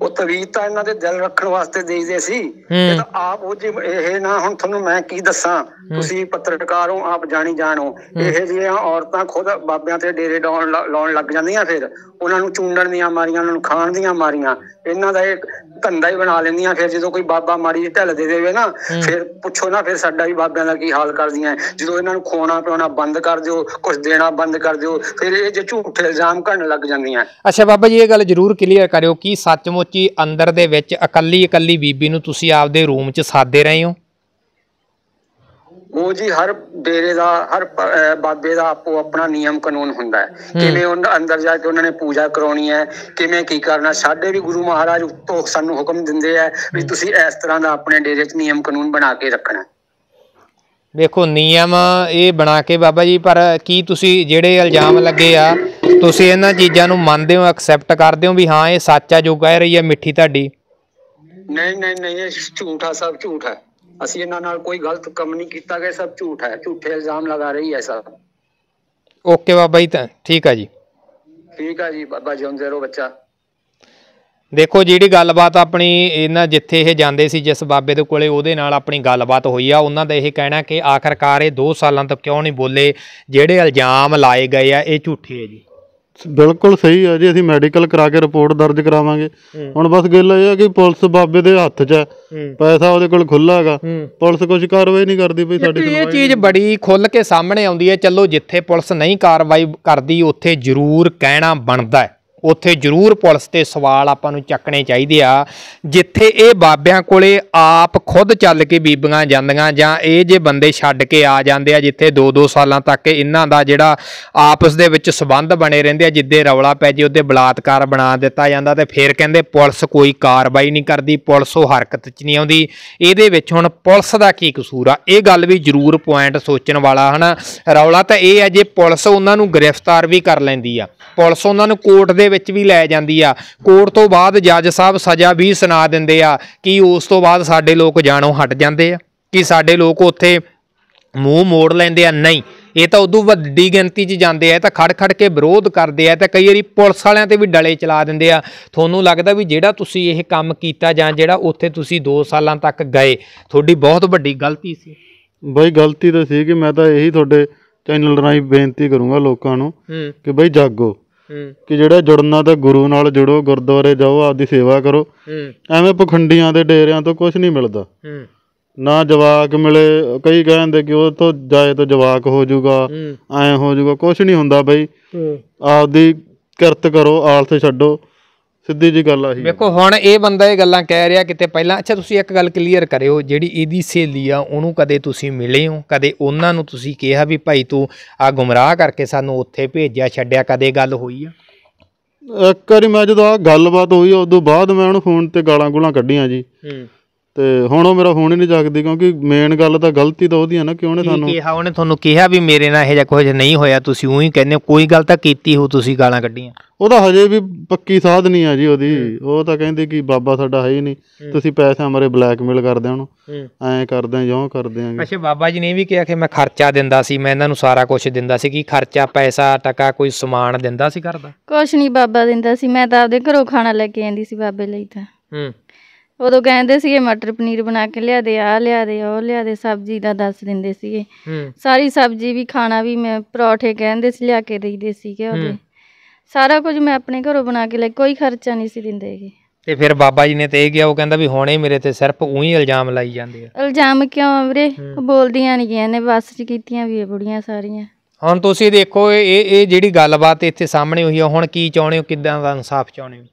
Speaker 2: ਉਹ ਤਵੀਤ ਤਾਂ ਇਹਨਾਂ
Speaker 4: ਦੇ ਦਿਲ ਰੱਖਣ ਵਾਸਤੇ ਦੇਈਦੇ ਸੀ
Speaker 1: ਇਹ ਤਾਂ
Speaker 4: ਆਪ ਉਹ ਜੀ ਇਹ ਨਾ ਹੁਣ ਤੁਹਾਨੂੰ ਮੈਂ ਕੀ ਦੱਸਾਂ ਤੁਸੀਂ ਪੱਤਰਕਾਰ ਹੋ ਆਪ ਜਾਣੀ ਜਾਣੋ ਇਹ ਜਿਹੜੀਆਂ ਔਰਤਾਂ ਖੁਦ ਬਾਬਿਆਂ ਤੇ ਡੇਰੇ ਡਾਉਣ ਲਾਉਣ ਲੱਗ ਜਾਂਦੀਆਂ ਫਿਰ ਉਹਨਾਂ ਨੂੰ ਚੂੰਡਣ ਦੀਆਂ ਮਾਰੀਆਂ ਉਹਨਾਂ ਨੂੰ ਖਾਣ ਦੀਆਂ ਮਾਰੀਆਂ ਇਹਨਾਂ ਦਾ ਇਹ ਧੰਦਾ ਹੀ ਬਣਾ ਲੈਂਦੀਆਂ ਫਿਰ ਜਦੋਂ ਕੋਈ ਬਾਬਾ ਮਾੜੀ ਜਿਹੀ ਢਿੱਲ ਦੇ ਦੇਵੇ ਨਾ ਫਿਰ ਪੁੱਛੋ ਨਾ ਫਿਰ ਸਾਡਾ ਵੀ ਬਾਬਿਆਂ ਦਾ ਕੀ ਹਾਲ ਕਰਦੀਆਂ ਜਦੋਂ ਇਹਨਾਂ ਨੂੰ ਖੋਣਾ ਪਿਆਉਣਾ ਬੰਦ ਕਰ ਦਿਓ ਕੁਝ ਦੇਣਾ ਬੰਦ ਕਰ ਦਿਓ ਫਿਰ ਇਹ ਜੇ ਝੂਠੇ ਇਲਜ਼ਾਮ ਘੜਨ ਲੱਗ ਜਾਂਦੀਆਂ
Speaker 1: ਅੱਛਾ ਬਾਬਾ ਜੀ ਇਹ ਗੱਲ ਜ਼ਰੂਰ ਕਲੀਅਰ ਕਰਿਓ ਕਿ ਸੱਚਮੁੱਚ ਹੀ ਅੰਦਰ ਦੇ ਵਿੱਚ ਇਕੱਲੀ ਇਕੱਲੀ ਬੀਬੀ ਨੂੰ ਤੁਸੀਂ ਆਪਦੇ ਰੂਮ 'ਚ ਸਾਦੇ ਰਹੇ ਹੋ
Speaker 4: ਉਹ ਜੀ ਹਰ ਡੇਰੇ ਦਾ ਹਰ ਬਾਬੇ ਦਾ ਆਪੋ ਆਪਣਾ ਨਿਯਮ ਕਾਨੂੰਨ ਹੁੰਦਾ ਹੈ ਕਿਵੇਂ ਉਹਨਾਂ ਅੰਦਰ ਜਾ ਕੇ ਉਹਨਾਂ ਨੇ ਪੂਜਾ ਕਰਾਉਣੀ ਹੈ ਕਿਵੇਂ ਕੀ ਕਰਨਾ ਸਾਡੇ ਵੀ ਗੁਰੂ ਮਹਾਰਾਜ ਉਤੋਂ ਸਾਨੂੰ ਹੁਕਮ ਦਿੰਦੇ ਆ ਵੀ ਤੁਸੀਂ ਇਸ ਤਰ੍ਹਾਂ ਦਾ ਆਪਣੇ ਡੇਰੇ 'ਚ ਨਿਯਮ ਕਾਨੂੰਨ ਬਣਾ ਕੇ ਰੱਖਣਾ
Speaker 1: ਵੇਖੋ ਨਿਯਮ ਇਹ ਬਣਾ ਕੇ ਬਾਬਾ ਜੀ ਪਰ ਕੀ ਤੁਸੀਂ ਜਿਹੜੇ ਇਲਜ਼ਾਮ ਲੱਗੇ ਆ ਤੁਸੀਂ ਇਹਨਾਂ ਚੀਜ਼ਾਂ ਨੂੰ ਮੰਨਦੇ ਹੋ ਐਕਸੈਪਟ ਕਰਦੇ ਹੋ ਵੀ ਹਾਂ ਇਹ ਸੱਚ ਆ ਜੋ ਕਹਿ ਰਹੀ ਹੈ ਮਿੱਠੀ ਤੁਹਾਡੀ
Speaker 4: ਨਹੀਂ ਨਹੀਂ ਨਹੀਂ ਇਹ ਝੂਠਾ ਸਭ ਝੂਠ ਹੈ ਅਸੀਂ ਇਹਨਾਂ ਨਾਲ ਕੋਈ ਗਲਤ ਕੰਮ ਨਹੀਂ ਕੀਤਾ ਗਿਆ ਸਭ ਝੂਠ ਹੈ ਝੂਠੇ ਇਲਜ਼ਾਮ ਲਗਾ ਰਹੀ ਹੈ ਸਭ
Speaker 1: ਓਕੇ ਬਾਬਾ ਜੀ ਤਾਂ ਠੀਕ ਆ ਜੀ
Speaker 4: ਠੀਕ ਆ ਜੀ ਬਾਬਾ ਹੁੰਦੇ ਰੋ ਬੱਚਾ
Speaker 1: ਦੇਖੋ ਜਿਹੜੀ ਗੱਲਬਾਤ ਆਪਣੀ ਇਹਨਾਂ ਜਿੱਥੇ ਇਹ ਜਾਂਦੇ ਸੀ ਜਿਸ ਬਾਬੇ ਦੇ ਕੋਲੇ ਉਹਦੇ ਨਾਲ ਆਪਣੀ ਗੱਲਬਾਤ ਹੋਈ ਆ ਉਹਨਾਂ ਦਾ ਇਹ ਕਹਿਣਾ ਕਿ ਆਖਰਕਾਰ ਇਹ 2 ਸਾਲਾਂ ਤੋਂ ਕਿਉਂ ਨਹੀਂ ਬੋਲੇ ਜਿਹੜੇ ਇਲਜ਼ਾਮ ਲਾਏ ਗਏ ਆ ਇਹ ਝੂਠੇ ਆ ਜੀ
Speaker 3: ਬਿਲਕੁਲ ਸਹੀ ਆ ਜੀ ਅਸੀਂ ਮੈਡੀਕਲ ਕਰਾ ਕੇ ਰਿਪੋਰਟ ਦਰਜ ਕਰਾਵਾਂਗੇ ਹੁਣ ਬਸ ਗੱਲ ਇਹ ਆ ਕਿ ਪੁਲਿਸ ਬਾਬੇ ਦੇ ਹੱਥ 'ਚ ਹੈ
Speaker 1: ਪੈਸਾ ਉਹਦੇ ਕੋਲ ਖੁੱਲਾ ਹੈਗਾ ਪੁਲਿਸ ਕੁਝ ਕਾਰਵਾਈ ਨਹੀਂ ਕਰਦੀ ਬਈ ਸਾਡੀ ਇਹ ਚੀਜ਼ ਬੜੀ ਖੁੱਲ ਕੇ ਸਾਹਮਣੇ ਆਉਂਦੀ ਹੈ ਚਲੋ ਜਿੱਥੇ ਪੁਲਿਸ ਨਹੀਂ ਕਾਰਵਾਈ ਕਰਦੀ ਉੱਥੇ ਜ਼ਰੂਰ ਕਹਿਣਾ ਬਣਦਾ ਹੈ ਉੱਥੇ ਜ਼ਰੂਰ ਪੁਲਿਸ ਤੇ ਸਵਾਲ ਆਪਾਂ ਨੂੰ ਚੱਕਣੇ ਚਾਹੀਦੇ ਆ ਜਿੱਥੇ ਇਹ ਬਾਬਿਆਂ ਕੋਲੇ ਆਪ ਖੁਦ ਚੱਲ ਕੇ ਬੀਬੀਆਂ ਜਾਂਦੀਆਂ ਜਾਂ ਇਹ ਜੇ ਬੰਦੇ ਛੱਡ ਕੇ ਆ ਜਾਂਦੇ ਆ ਜਿੱਥੇ 2-2 ਸਾਲਾਂ ਤੱਕ ਇਹਨਾਂ ਦਾ ਜਿਹੜਾ ਆਪਸ ਦੇ ਵਿੱਚ ਸਬੰਧ ਬਣੇ ਰਹਿੰਦੇ ਆ ਜਿੱਦੇ ਰੌਲਾ ਪੈ ਜੇ ਉਹਦੇ ਬਲਾਤਕਾਰ ਬਣਾ ਦਿੱਤਾ ਜਾਂਦਾ ਤੇ ਫਿਰ ਕਹਿੰਦੇ ਪੁਲਿਸ ਕੋਈ ਕਾਰਵਾਈ ਨਹੀਂ ਕਰਦੀ ਪੁਲਿਸ ਉਹ ਹਰਕਤ 'ਚ ਨਹੀਂ ਆਉਂਦੀ ਇਹਦੇ ਵਿੱਚ ਹੁਣ ਪੁਲਿਸ ਦਾ ਕੀ ਕਸੂਰ ਆ ਇਹ ਗੱਲ ਵੀ ਜ਼ਰੂਰ ਪੁਆਇੰਟ ਸੋਚਣ ਵਾਲਾ ਹਨਾ ਰੌਲਾ ਤਾਂ ਇਹ ਆ ਜੇ ਪੁਲਿਸ ਉਹਨਾਂ ਨੂੰ ਗ੍ਰਿਫਤਾਰ ਵੀ ਕਰ ਲੈਂਦੀ ਆ ਪੁਲਿਸ ਉਹਨਾਂ ਨੂੰ ਕੋਰਟ ਦੇ ਦੇ ਵਿੱਚ ਵੀ ਲੈ ਜਾਂਦੀ ਆ ਕੋਰਟ ਤੋਂ ਬਾਅਦ ਜੱਜ ਸਾਹਿਬ ਸਜ਼ਾ ਵੀ ਸੁਣਾ ਦਿੰਦੇ ਆ ਕਿ ਉਸ ਤੋਂ ਬਾਅਦ ਸਾਡੇ ਲੋਕ ਜਾਣੋਂ ਹਟ ਜਾਂਦੇ ਆ ਕਿ ਸਾਡੇ ਲੋਕ ਉੱਥੇ ਮੂੰਹ ਮੋੜ ਲੈਂਦੇ ਆ ਨਹੀਂ ਇਹ ਤਾਂ ਉਦੋਂ ਵੱਡੀ ਗਿਣਤੀ 'ਚ ਜਾਂਦੇ ਆ ਤਾਂ ਖੜ ਖੜ ਕੇ ਵਿਰੋਧ ਕਰਦੇ ਆ ਤਾਂ ਕਈ ਵਾਰੀ ਪੁਲਿਸ ਵਾਲਿਆਂ ਤੇ ਵੀ ਡਲੇ ਚਲਾ ਦਿੰਦੇ ਆ ਤੁਹਾਨੂੰ ਲੱਗਦਾ ਵੀ ਜਿਹੜਾ ਤੁਸੀਂ ਇਹ ਕੰਮ ਕੀਤਾ ਜਾਂ ਜਿਹੜਾ ਉੱਥੇ ਤੁਸੀਂ 2 ਸਾਲਾਂ ਤੱਕ ਗਏ ਤੁਹਾਡੀ ਬਹੁਤ ਵੱਡੀ ਗਲਤੀ ਸੀ
Speaker 3: ਬਈ ਗਲਤੀ ਤਾਂ ਸੀ ਕਿ ਮੈਂ ਤਾਂ ਇਹੀ ਤੁਹਾਡੇ ਚੈਨਲ ਰਾਹੀਂ ਬੇਨਤੀ ਕਰੂੰਗਾ ਲੋਕਾਂ ਨੂੰ ਕਿ ਬਈ ਜਾਗੋ ਕਿ ਜਿਹੜਾ ਜੁੜਨਾ ਤਾਂ ਗੁਰੂ ਨਾਲ ਜੁੜੋ ਗੁਰਦੁਆਰੇ ਜਾਓ ਆਪਦੀ ਸੇਵਾ ਕਰੋ ਐਵੇਂ ਪਖੰਡੀਆਂ ਦੇ ਡੇਰਿਆਂ ਤੋਂ ਕੁਝ ਨਹੀਂ ਮਿਲਦਾ ਨਾ ਜਵਾਕ ਮਿਲੇ ਕਈ ਕਹਿੰਦੇ ਕਿ ਉਹ ਤੋਂ ਜਾਏ ਤਾਂ ਜਵਾਕ ਹੋ ਜਾਊਗਾ ਐ ਹੋ ਜਾਊਗਾ ਕੁਝ ਨਹੀਂ ਹੁੰਦਾ ਬਈ ਆਪਦੀ ਕਿਰਤ ਕਰੋ ਆਲਸ ਛੱਡੋ ਸਿੱਧੀ ਜੀ ਗੱਲ ਆਹੀ
Speaker 1: ਵੇਖੋ ਹੁਣ ਇਹ ਬੰਦਾ ਇਹ ਗੱਲਾਂ ਕਹਿ ਰਿਹਾ ਕਿਤੇ ਪਹਿਲਾਂ ਅੱਛਾ ਤੁਸੀਂ ਇੱਕ ਗੱਲ ਕਲੀਅਰ ਕਰਿਓ ਜਿਹੜੀ ਇਹਦੀ ਸਹੇਲੀ ਆ ਉਹਨੂੰ ਕਦੇ ਤੁਸੀਂ ਮਿਲੇ ਹੋ ਕਦੇ ਉਹਨਾਂ ਨੂੰ ਤੁਸੀਂ ਕਿਹਾ ਵੀ ਭਾਈ ਤੂੰ ਆ ਗੁੰਮਰਾਹ ਕਰਕੇ ਸਾਨੂੰ ਉੱਥੇ ਭੇਜਿਆ ਛੱਡਿਆ ਕਦੇ ਗੱਲ ਹੋਈ ਆ
Speaker 3: ਇੱਕ ਵਾਰੀ ਮੈਂ ਜਦੋਂ ਆ ਗੱਲਬਾਤ ਹੋਈ ਤੋਂ ਬਾਅਦ ਮੈਂ ਉਹਨੂੰ ਫੋਨ ਤੇ ਗਾਲਾਂ-ਗੁਲਾਂ ਕੱਢੀਆਂ ਜੀ
Speaker 1: ਹੂੰ ਤੇ
Speaker 3: ਹੁਣ ਉਹ ਮੇਰਾ ਫੋਨ ਹੀ ਨਹੀਂ ਜਾਗਦੀ ਕਿਉਂਕਿ ਮੇਨ ਗੱਲ ਤਾਂ ਗਲਤੀ ਤਾਂ ਉਹਦੀ ਆ ਨਾ ਕਿ ਉਹਨੇ ਕੀ ਸਾਨੂੰ ਕਿਹਾ
Speaker 1: ਉਹਨੇ ਤੁਹਾਨੂੰ ਕਿਹਾ ਵੀ ਮੇਰੇ ਨਾਲ ਇਹ ਜਿਹਾ ਕੁਝ ਨਹੀਂ ਹੋਇਆ ਤੁਸੀਂ ਉਹੀ ਕਹਿੰਦੇ ਹੋ, ਕੋਈ ਗੱਲ ਤਾਂ ਕੀਤੀ ਹੋ ਤੁਸੀਂ ਗਾਲਾਂ ਕੱਢੀਆਂ
Speaker 3: ਉਹ ਤਾਂ ਹਜੇ ਵੀ ਪੱਕੀ ਸਾਧ ਨਹੀਂ ਆ ਜੀ ਉਹਦੀ ਉਹ ਤਾਂ ਕਹਿੰਦੀ ਕਿ ਬਾਬਾ ਸਾਡਾ ਹੈ ਹੀ ਨਹੀਂ ਤੁਸੀਂ ਪੈਸੇ ਮਾਰੇ ਬਲੈਕਮੇਲ
Speaker 1: ਕਰਦੇ ਉਹਨੂੰ ਐਂ ਕਰਦੇ ਆ ਜਿਉਂ ਕਰਦੇ ਆ ਅੱਛਾ ਬਾਬਾ ਜੀ ਨੇ ਵੀ ਕਿਹਾ ਕਿ ਮੈਂ ਖਰਚਾ ਦਿੰਦਾ ਸੀ ਮੈਂ ਇਹਨਾਂ ਨੂੰ ਸਾਰਾ ਕੁਝ ਦਿੰਦਾ ਸੀ ਕਿ ਖਰਚਾ ਪੈਸਾ ਟਕਾ ਕੋਈ ਸਮਾਨ ਦਿੰਦਾ ਸੀ ਕਰਦਾ
Speaker 2: ਕੁਝ ਨਹੀਂ ਬਾਬਾ ਦਿੰਦਾ ਸੀ ਮੈਂ ਤਾਂ ਆਪਦੇ ਘਰੋਂ ਖਾਣਾ ਲੈ ਕੇ ਆਂਦੀ ਸੀ ਬਾਬੇ ਲਈ ਤਾਂ ਹੂੰ ਉਦੋਂ ਕਹਿੰਦੇ ਸੀਗੇ ਮਟਰ ਪਨੀਰ ਬਣਾ ਕੇ ਲਿਆ ਦੇ ਆ ਲਿਆ ਦੇ ਉਹ ਲਿਆ ਦੇ ਸਬਜ਼ੀ ਦਾ ਦੱਸ ਦਿੰਦੇ ਸੀਗੇ ਸਾਰੀ ਸਬਜ਼ੀ ਵੀ ਖਾਣਾ ਵੀ ਮੈਂ ਪਰੌਠੇ ਕਹਿੰਦੇ ਸੀ ਲਿਆ ਕੇ ਦੇਈਦੇ ਸੀਗੇ ਉਹਦੇ ਸਾਰਾ ਕੁਝ ਮੈਂ ਆਪਣੇ ਘਰੋਂ ਬਣਾ ਕੇ ਲੈ ਕੋਈ ਖਰਚਾ ਨਹੀਂ ਸੀ ਦਿੰਦੇਗੇ
Speaker 1: ਤੇ ਫਿਰ ਬਾਬਾ ਜੀ ਨੇ ਤੇ ਇਹ ਗਿਆ ਉਹ ਕਹਿੰਦਾ ਵੀ ਹੁਣੇ ਮੇਰੇ ਤੇ ਸਿਰਫ ਉਹੀ ਇਲਜ਼ਾਮ ਲਾਈ ਜਾਂਦੇ ਆ
Speaker 2: ਇਲਜ਼ਾਮ ਕਿਉਂ ਵੀਰੇ ਬੋਲਦੀਆਂ ਨਹੀਂ ਗਿਆ ਨੇ ਬੱਸ 'ਚ ਕੀਤੀਆਂ ਵੀ ਇਹ ਬੁੜੀਆਂ ਸਾਰੀਆਂ
Speaker 1: ਹੁਣ ਤੁਸੀਂ ਦੇਖੋ ਇਹ ਇਹ ਜਿਹੜੀ ਗੱਲਬਾਤ ਇੱਥੇ ਸਾਹਮਣੇ ਹੋਈ ਆ ਹੁਣ ਕੀ ਚਾਹੁੰਦੇ ਹੋ ਕਿਦਾਂ ਦਾ ਇਨਸਾਫ ਚਾਹੁੰਦੇ ਹੋ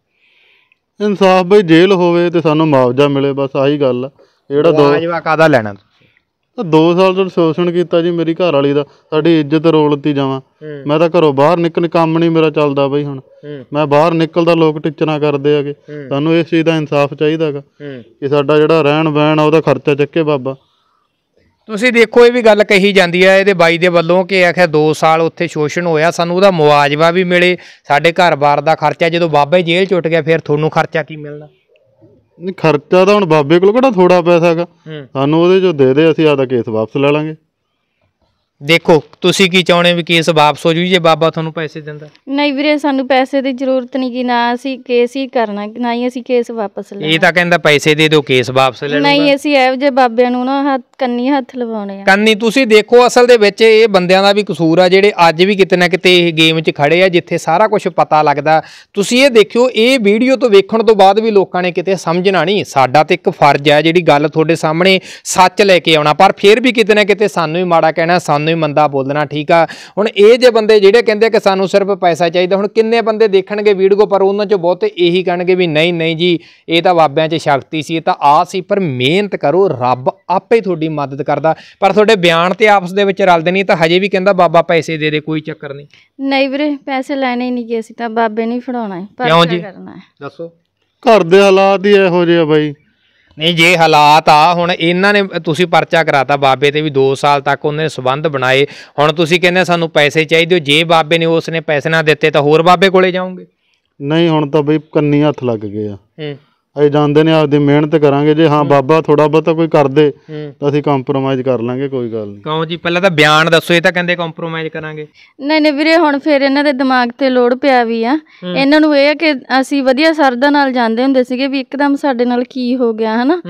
Speaker 3: ਇਨਸਾਫ ਬਈ ਜੇਲ੍ਹ ਹੋਵੇ ਤੇ ਸਾਨੂੰ ਮੁਆਵਜ਼ਾ ਮਿਲੇ ਬਸ ਆਹੀ ਗੱਲ ਆ ਜਿਹੜਾ ਦੋ ਮੁਆਵਜ਼ਾ ਕਾਦਾ ਲੈਣਾ ਤੁਸੀਂ 2 ਸਾਲ ਤੋਂ ਸ਼ੋਸ਼ਣ ਕੀਤਾ ਜੀ ਮੇਰੀ ਘਰ ਵਾਲੀ ਦਾ ਸਾਡੀ ਇੱਜ਼ਤ ਰੋਲਤੀ ਜਾਵਾਂ ਮੈਂ ਤਾਂ ਘਰੋਂ ਬਾਹਰ ਨਿਕਲਣ ਕੰਮ ਨਹੀਂ ਮੇਰਾ ਚੱਲਦਾ ਬਈ ਹੁਣ ਮੈਂ ਬਾਹਰ ਨਿਕਲਦਾ ਲੋਕ ਟਿੱਚਣਾ ਕਰਦੇ ਆਗੇ ਸਾਨੂੰ ਇਸ ਚੀਜ਼ ਦਾ ਇਨਸਾਫ ਚਾਹੀਦਾਗਾ ਕਿ ਸਾਡਾ ਜਿਹੜਾ ਰਹਿਣ ਬਹਿਣ ਆ ਉਹਦਾ ਖਰਚਾ ਚੱਕੇ ਬਾਬਾ
Speaker 1: ਤੁਸੀਂ ਦੇਖੋ ਇਹ ਵੀ ਗੱਲ ਕਹੀ ਜਾਂਦੀ ਹੈ ਇਹਦੇ ਬਾਈ ਦੇ ਵੱਲੋਂ ਕਿ ਆਖਿਆ 2 ਸਾਲ ਉੱਥੇ ਸ਼ੋਸ਼ਣ ਹੋਇਆ ਸਾਨੂੰ ਉਹਦਾ ਮੁਆਵਜ਼ਾ ਵੀ ਮਿਲੇ ਸਾਡੇ ਘਰ-ਬਾਰ ਦਾ ਖਰਚਾ ਜਦੋਂ ਬਾਬਾ ਜੇਲ੍ਹ ਚੁੱਟ ਗਿਆ ਫਿਰ ਤੁਹਾਨੂੰ ਖਰਚਾ ਕੀ ਮਿਲਣਾ
Speaker 3: ਨਹੀਂ ਖਰਚਾ ਤਾਂ ਹੁਣ ਬਾਬੇ ਕੋਲ ਕਿਹੜਾ ਥੋੜਾ ਪੈਸਾ ਹੈਗਾ ਸਾਨੂੰ ਉਹਦੇ ਜੋ ਦੇ ਦੇ ਅਸੀਂ ਆਦਾ ਕੇਸ ਵਾਪਸ ਲੈ ਲਾਂਗੇ ਦੇਖੋ
Speaker 1: ਤੁਸੀਂ ਕੀ ਚਾਹੁੰਦੇ ਵੀ ਕੇਸ ਵਾਪਸ ਹੋ ਜੂ ਜੇ ਬਾਬਾ ਤੁਹਾਨੂੰ ਪੈਸੇ ਦਿੰਦਾ
Speaker 2: ਨਹੀਂ ਵੀਰੇ ਸਾਨੂੰ ਪੈਸੇ ਦੀ ਜ਼ਰੂਰਤ ਨਹੀਂ ਕਿ ਨਾ ਅਸੀਂ ਕੇਸ ਹੀ ਕਰਨਾ ਨਾ ਹੀ ਅਸੀਂ ਕੇਸ ਵਾਪਸ ਲੈਣਾ ਇਹ
Speaker 1: ਤਾਂ ਕਹਿੰਦਾ ਪੈਸੇ ਦੇ ਦਿਓ ਕੇਸ ਵਾਪਸ ਲੈ ਲਓ ਨਹੀਂ
Speaker 2: ਅਸੀਂ ਐਵੇਂ ਜੇ ਬਾਬਿਆਂ ਨੂੰ ਨਾ ਹੱਥ ਕੰਨੀ ਹੱਥ ਲਵਾਉਣੇ
Speaker 1: ਆ ਕੰਨੀ ਤੁਸੀਂ ਦੇਖੋ ਅਸਲ ਦੇ ਵਿੱਚ ਇਹ ਬੰਦਿਆਂ ਦਾ ਵੀ ਕਸੂਰ ਆ ਜਿਹੜੇ ਅੱਜ ਵੀ ਕਿਤੇ ਨਾ ਕਿਤੇ ਇਹ ਗੇਮ 'ਚ ਖੜੇ ਆ ਜਿੱਥੇ ਸਾਰਾ ਕੁਝ ਪਤਾ ਲੱਗਦਾ ਤੁਸੀਂ ਇਹ ਦੇਖਿਓ ਇਹ ਵੀਡੀਓ ਤੋਂ ਵੇਖਣ ਤੋਂ ਬਾਅਦ ਵੀ ਲੋਕਾਂ ਨੇ ਕਿਤੇ ਸਮਝਣਾ ਨਹੀਂ ਸਾਡਾ ਤੇ ਇੱਕ ਫਰਜ਼ ਆ ਜਿਹੜੀ ਗੱਲ ਤੁਹਾਡੇ ਸਾਹਮਣੇ ਸੱਚ ਲੈ ਕੇ ਆਉਣਾ ਪਰ ਫਿਰ ਵੀ ਕਿਤੇ ਨਾ ਕਿਤੇ ਸਾਨੂੰ ਹੀ ਮਾੜਾ ਕਹਿਣਾ ਸਾਨੂੰ ਵੀ ਮੰਦਾ ਬੋਲਣਾ ਠੀਕ ਆ ਹੁਣ ਇਹ ਜੇ ਬੰਦੇ ਜਿਹੜੇ ਕਹਿੰਦੇ ਕਿ ਸਾਨੂੰ ਸਿਰਫ ਪੈਸਾ ਚਾਹੀਦਾ ਹੁਣ ਕਿੰਨੇ ਬੰਦੇ ਦੇਖਣਗੇ ਵੀਡੀਓ ਪਰ ਉਹਨਾਂ ਚੋਂ ਬਹੁਤੇ ਇਹੀ ਕਹਣਗੇ ਵੀ ਨਹੀਂ ਨਹੀਂ ਜੀ ਇਹ ਤਾਂ ਬਾਬਿਆਂ 'ਚ ਸ਼ਕਤੀ ਸੀ ਇਹ ਤਾਂ ਆ ਸੀ ਪਰ ਮਿਹਨਤ ਕਰੋ ਰੱਬ ਆਪੇ ਤੁਹਾਡੀ ਮਦਦ ਕਰਦਾ ਪਰ ਤੁਹਾਡੇ ਬਿਆਨ ਤੇ ਆਪਸ ਦੇ ਵਿੱਚ ਰਲਦੇ ਨਹੀਂ ਤਾਂ ਹਜੇ ਵੀ ਕਹਿੰਦਾ ਬਾਬਾ ਪੈਸੇ ਦੇ ਦੇ ਕੋਈ ਚੱਕਰ ਨਹੀਂ
Speaker 2: ਨਹੀਂ ਵੀਰੇ ਪੈਸੇ ਲੈਣੇ ਨਹੀਂ ਗਏ ਸੀ ਤਾਂ ਬਾਬੇ ਨੇ ਫੜਾਉਣਾ ਹੈ ਪਰ ਕਿਉਂ ਜੀ ਦੱਸੋ
Speaker 1: ਘਰ ਦੇ ਹਾਲਾਤ ਹੀ ਇਹੋ ਜਿਹੇ ਆ ਬਾਈ ਨਹੀਂ ਜੇ ਹਾਲਾਤ ਆ ਹੁਣ ਇਹਨਾਂ ਨੇ ਤੁਸੀਂ ਪਰਚਾ ਕਰਾਤਾ ਬਾਬੇ ਤੇ ਵੀ 2 ਸਾਲ ਤੱਕ ਉਹਨੇ ਸਬੰਧ ਬਣਾਏ ਹੁਣ ਤੁਸੀਂ ਕਹਿੰਦੇ ਸਾਨੂੰ ਪੈਸੇ ਚਾਹੀਦੇ ਜੇ ਬਾਬੇ ਨੇ ਉਸ ਨੇ ਪੈਸੇ ਨਾ ਦਿੱਤੇ ਤਾਂ ਹੋਰ ਬਾਬੇ ਕੋਲੇ ਜਾਓਗੇ
Speaker 3: ਨਹੀਂ ਹੁਣ ਤਾਂ ਬਈ ਕੰਨੀ ਹੱਥ ਲੱਗ ਗਏ ਆ ਹੂੰ ਅਸੀਂ ਜਾਣਦੇ ਨੇ ਆਪਦੀ ਮਿਹਨਤ ਕਰਾਂਗੇ ਜੇ ਹਾਂ ਬਾਬਾ ਥੋੜਾ ਬਤਾ ਕੋਈ ਕਰਦੇ ਤਾਂ ਅਸੀਂ ਕੰਪਰੋਮਾਈਜ਼ ਕਰ ਲਾਂਗੇ ਕੋਈ ਗੱਲ ਨਹੀਂ
Speaker 1: ਕਹੋ ਜੀ ਪਹਿਲਾਂ ਤਾਂ ਬਿਆਨ ਦੱਸੋ ਇਹ ਤਾਂ ਕਹਿੰਦੇ ਕੰਪਰੋਮਾਈਜ਼ ਕਰਾਂਗੇ
Speaker 2: ਨਹੀਂ ਨਹੀਂ ਵੀਰੇ ਹੁਣ ਫਿਰ ਇਹਨਾਂ ਦੇ ਦਿਮਾਗ ਤੇ ਲੋਡ ਪਿਆ ਵੀ ਆ ਇਹਨਾਂ ਨੂੰ ਇਹ ਆ ਕਿ ਅਸੀਂ ਵਧੀਆ ਸਰਦਾ ਨਾਲ ਜਾਂਦੇ ਹੁੰਦੇ ਸੀਗੇ ਵੀ ਇੱਕਦਮ ਸਾਡੇ ਨਾਲ ਕੀ ਹੋ ਗਿਆ ਹਨਾ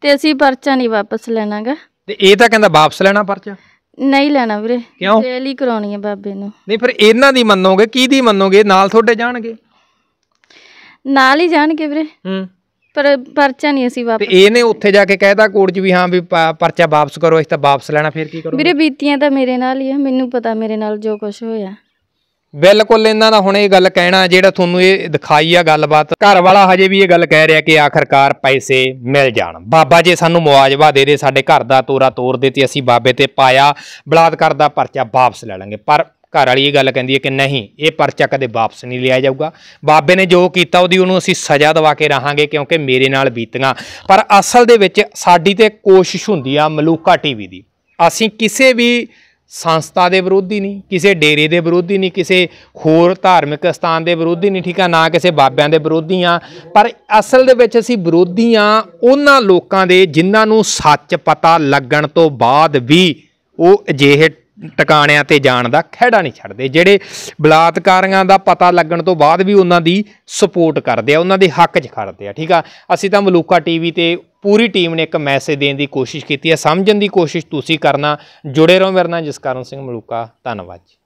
Speaker 2: ਤੇ ਅਸੀਂ ਪਰਚਾ ਨਹੀਂ ਵਾਪਸ ਲੈਣਾਗਾ
Speaker 1: ਤੇ ਇਹ ਤਾਂ ਕਹਿੰਦਾ ਵਾਪਸ ਲੈਣਾ ਪਰਚਾ
Speaker 2: ਨਹੀਂ ਲੈਣਾ ਵੀਰੇ ਕਿਉਂ ਜੇਲ੍ਹ ਹੀ ਕਰਾਉਣੀ ਹੈ ਬਾਬੇ ਨੂੰ
Speaker 1: ਨਹੀਂ ਫਿਰ ਇਹਨਾਂ ਦੀ ਮੰਨੋਗੇ ਕੀ ਦੀ ਮੰਨੋਗੇ ਨਾਲ ਤੁਹਾਡੇ ਜਾਣਗੇ
Speaker 2: ਨਾਲ ਹੀ ਜਾਣਗੇ ਵੀਰੇ ਹੂੰ ਪਰ ਪਰਚਾ ਨਹੀਂ ਅਸੀਂ ਵਾਪਸ ਤੇ ਇਹਨੇ
Speaker 1: ਉੱਥੇ ਜਾ ਕੇ ਕਹਿਤਾ ਕੋਰਟ 'ਚ ਵੀ ਹਾਂ ਵੀ ਪਰਚਾ ਵਾਪਸ ਕਰੋ ਇਸ ਤਾਂ ਵਾਪਸ ਲੈਣਾ ਫਿਰ ਕੀ ਕਰੋ ਵੀਰੇ
Speaker 2: ਬੀਤੀਆਂ ਤਾਂ ਮੇਰੇ ਨਾਲ ਹੀ ਆ ਮੈਨੂੰ ਪਤਾ ਮੇਰੇ ਨਾਲ ਜੋ ਕੁਝ ਹੋਇਆ
Speaker 1: ਬਿਲਕੁਲ ਇਹਨਾਂ ਦਾ ਹੁਣ ਇਹ ਗੱਲ ਕਹਿਣਾ ਜਿਹੜਾ ਤੁਹਾਨੂੰ ਇਹ ਦਿਖਾਈ ਆ ਗੱਲਬਾਤ ਘਰ ਵਾਲਾ ਹਜੇ ਵੀ ਇਹ ਗੱਲ ਕਹਿ ਰਿਹਾ ਕਿ ਆਖਰਕਾਰ ਪੈਸੇ ਮਿਲ ਜਾਣ ਬਾਬਾ ਜੇ ਸਾਨੂੰ ਮੁਆਵਜ਼ਾ ਦੇ ਦੇ ਸਾਡੇ ਘਰ ਦਾ ਤੋਰਾ ਤੋਰ ਦੇ ਤੇ ਅਸੀਂ ਬਾਬੇ ਤੇ ਪਾਇਆ ਬਲਾਤਕਾਰ ਦਾ ਪਰਚਾ ਵਾਪਸ ਲੈ ਲਾਂਗੇ ਪਰ ਘਰ ਵਾਲੀ ਇਹ ਗੱਲ ਕਹਿੰਦੀ ਹੈ ਕਿ ਨਹੀਂ ਇਹ ਪਰਚਾ ਕਦੇ ਵਾਪਸ ਨਹੀਂ ਲਿਆ ਜਾਊਗਾ ਬਾਬੇ ਨੇ ਜੋ ਕੀਤਾ ਉਹਦੀ ਉਹਨੂੰ ਅਸੀਂ ਸਜ਼ਾ ਦਵਾ ਕੇ ਰਹਾਂਗੇ ਕਿਉਂਕਿ ਮੇਰੇ ਨਾਲ ਬੀਤੀਆਂ ਪਰ ਅਸਲ ਦੇ ਵਿੱਚ ਸਾਡੀ ਤੇ ਕੋਸ਼ਿਸ਼ ਹੁੰਦੀ ਆ ਮਲੂਕਾ ਟੀਵੀ ਦੀ ਅਸੀਂ ਕਿਸੇ ਵੀ ਸੰਸਥਾ ਦੇ ਵਿਰੋਧੀ ਨਹੀਂ ਕਿਸੇ ਡੇਰੇ ਦੇ ਵਿਰੋਧੀ ਨਹੀਂ ਕਿਸੇ ਹੋਰ ਧਾਰਮਿਕ ਸਥਾਨ ਦੇ ਵਿਰੋਧੀ ਨਹੀਂ ਠੀਕ ਆ ਨਾ ਕਿਸੇ ਬਾਬਿਆਂ ਦੇ ਵਿਰੋਧੀ ਆ ਪਰ ਅਸਲ ਦੇ ਵਿੱਚ ਅਸੀਂ ਵਿਰੋਧੀ ਆ ਉਹਨਾਂ ਲੋਕਾਂ ਦੇ ਜਿਨ੍ਹਾਂ ਨੂੰ ਸੱਚ ਪਤਾ ਲੱਗਣ ਤੋਂ ਬਾਅਦ ਵੀ ਉਹ ਅਜਿਹੇ ਟਿਕਾਣਿਆਂ ਤੇ ਜਾਣ ਦਾ ਖਹਿੜਾ ਨਹੀਂ ਛੱਡਦੇ ਜਿਹੜੇ ਬਲਾਤਕਾਰੀਆਂ ਦਾ ਪਤਾ ਲੱਗਣ ਤੋਂ ਬਾਅਦ ਵੀ ਉਹਨਾਂ ਦੀ ਸਪੋਰਟ ਕਰਦੇ ਆ ਉਹਨਾਂ ਦੇ ਹੱਕ 'ਚ ਖੜਦੇ ਆ ਠੀਕ ਆ ਅਸੀਂ ਤਾਂ ਮਲੂਕਾ ਟੀਵੀ ਤੇ ਪੂਰੀ ਟੀਮ ਨੇ ਇੱਕ ਮੈਸੇਜ ਦੇਣ ਦੀ ਕੋਸ਼ਿਸ਼ ਕੀਤੀ ਹੈ ਸਮਝਣ ਦੀ ਕੋਸ਼ਿਸ਼ ਤੁਸੀਂ ਕਰਨਾ ਜੁੜੇ ਰਹੋ ਮੇਰੇ ਨਾਲ ਜਸਕਰਨ ਸਿੰਘ ਮਲੂਕਾ ਧੰਨਵਾਦ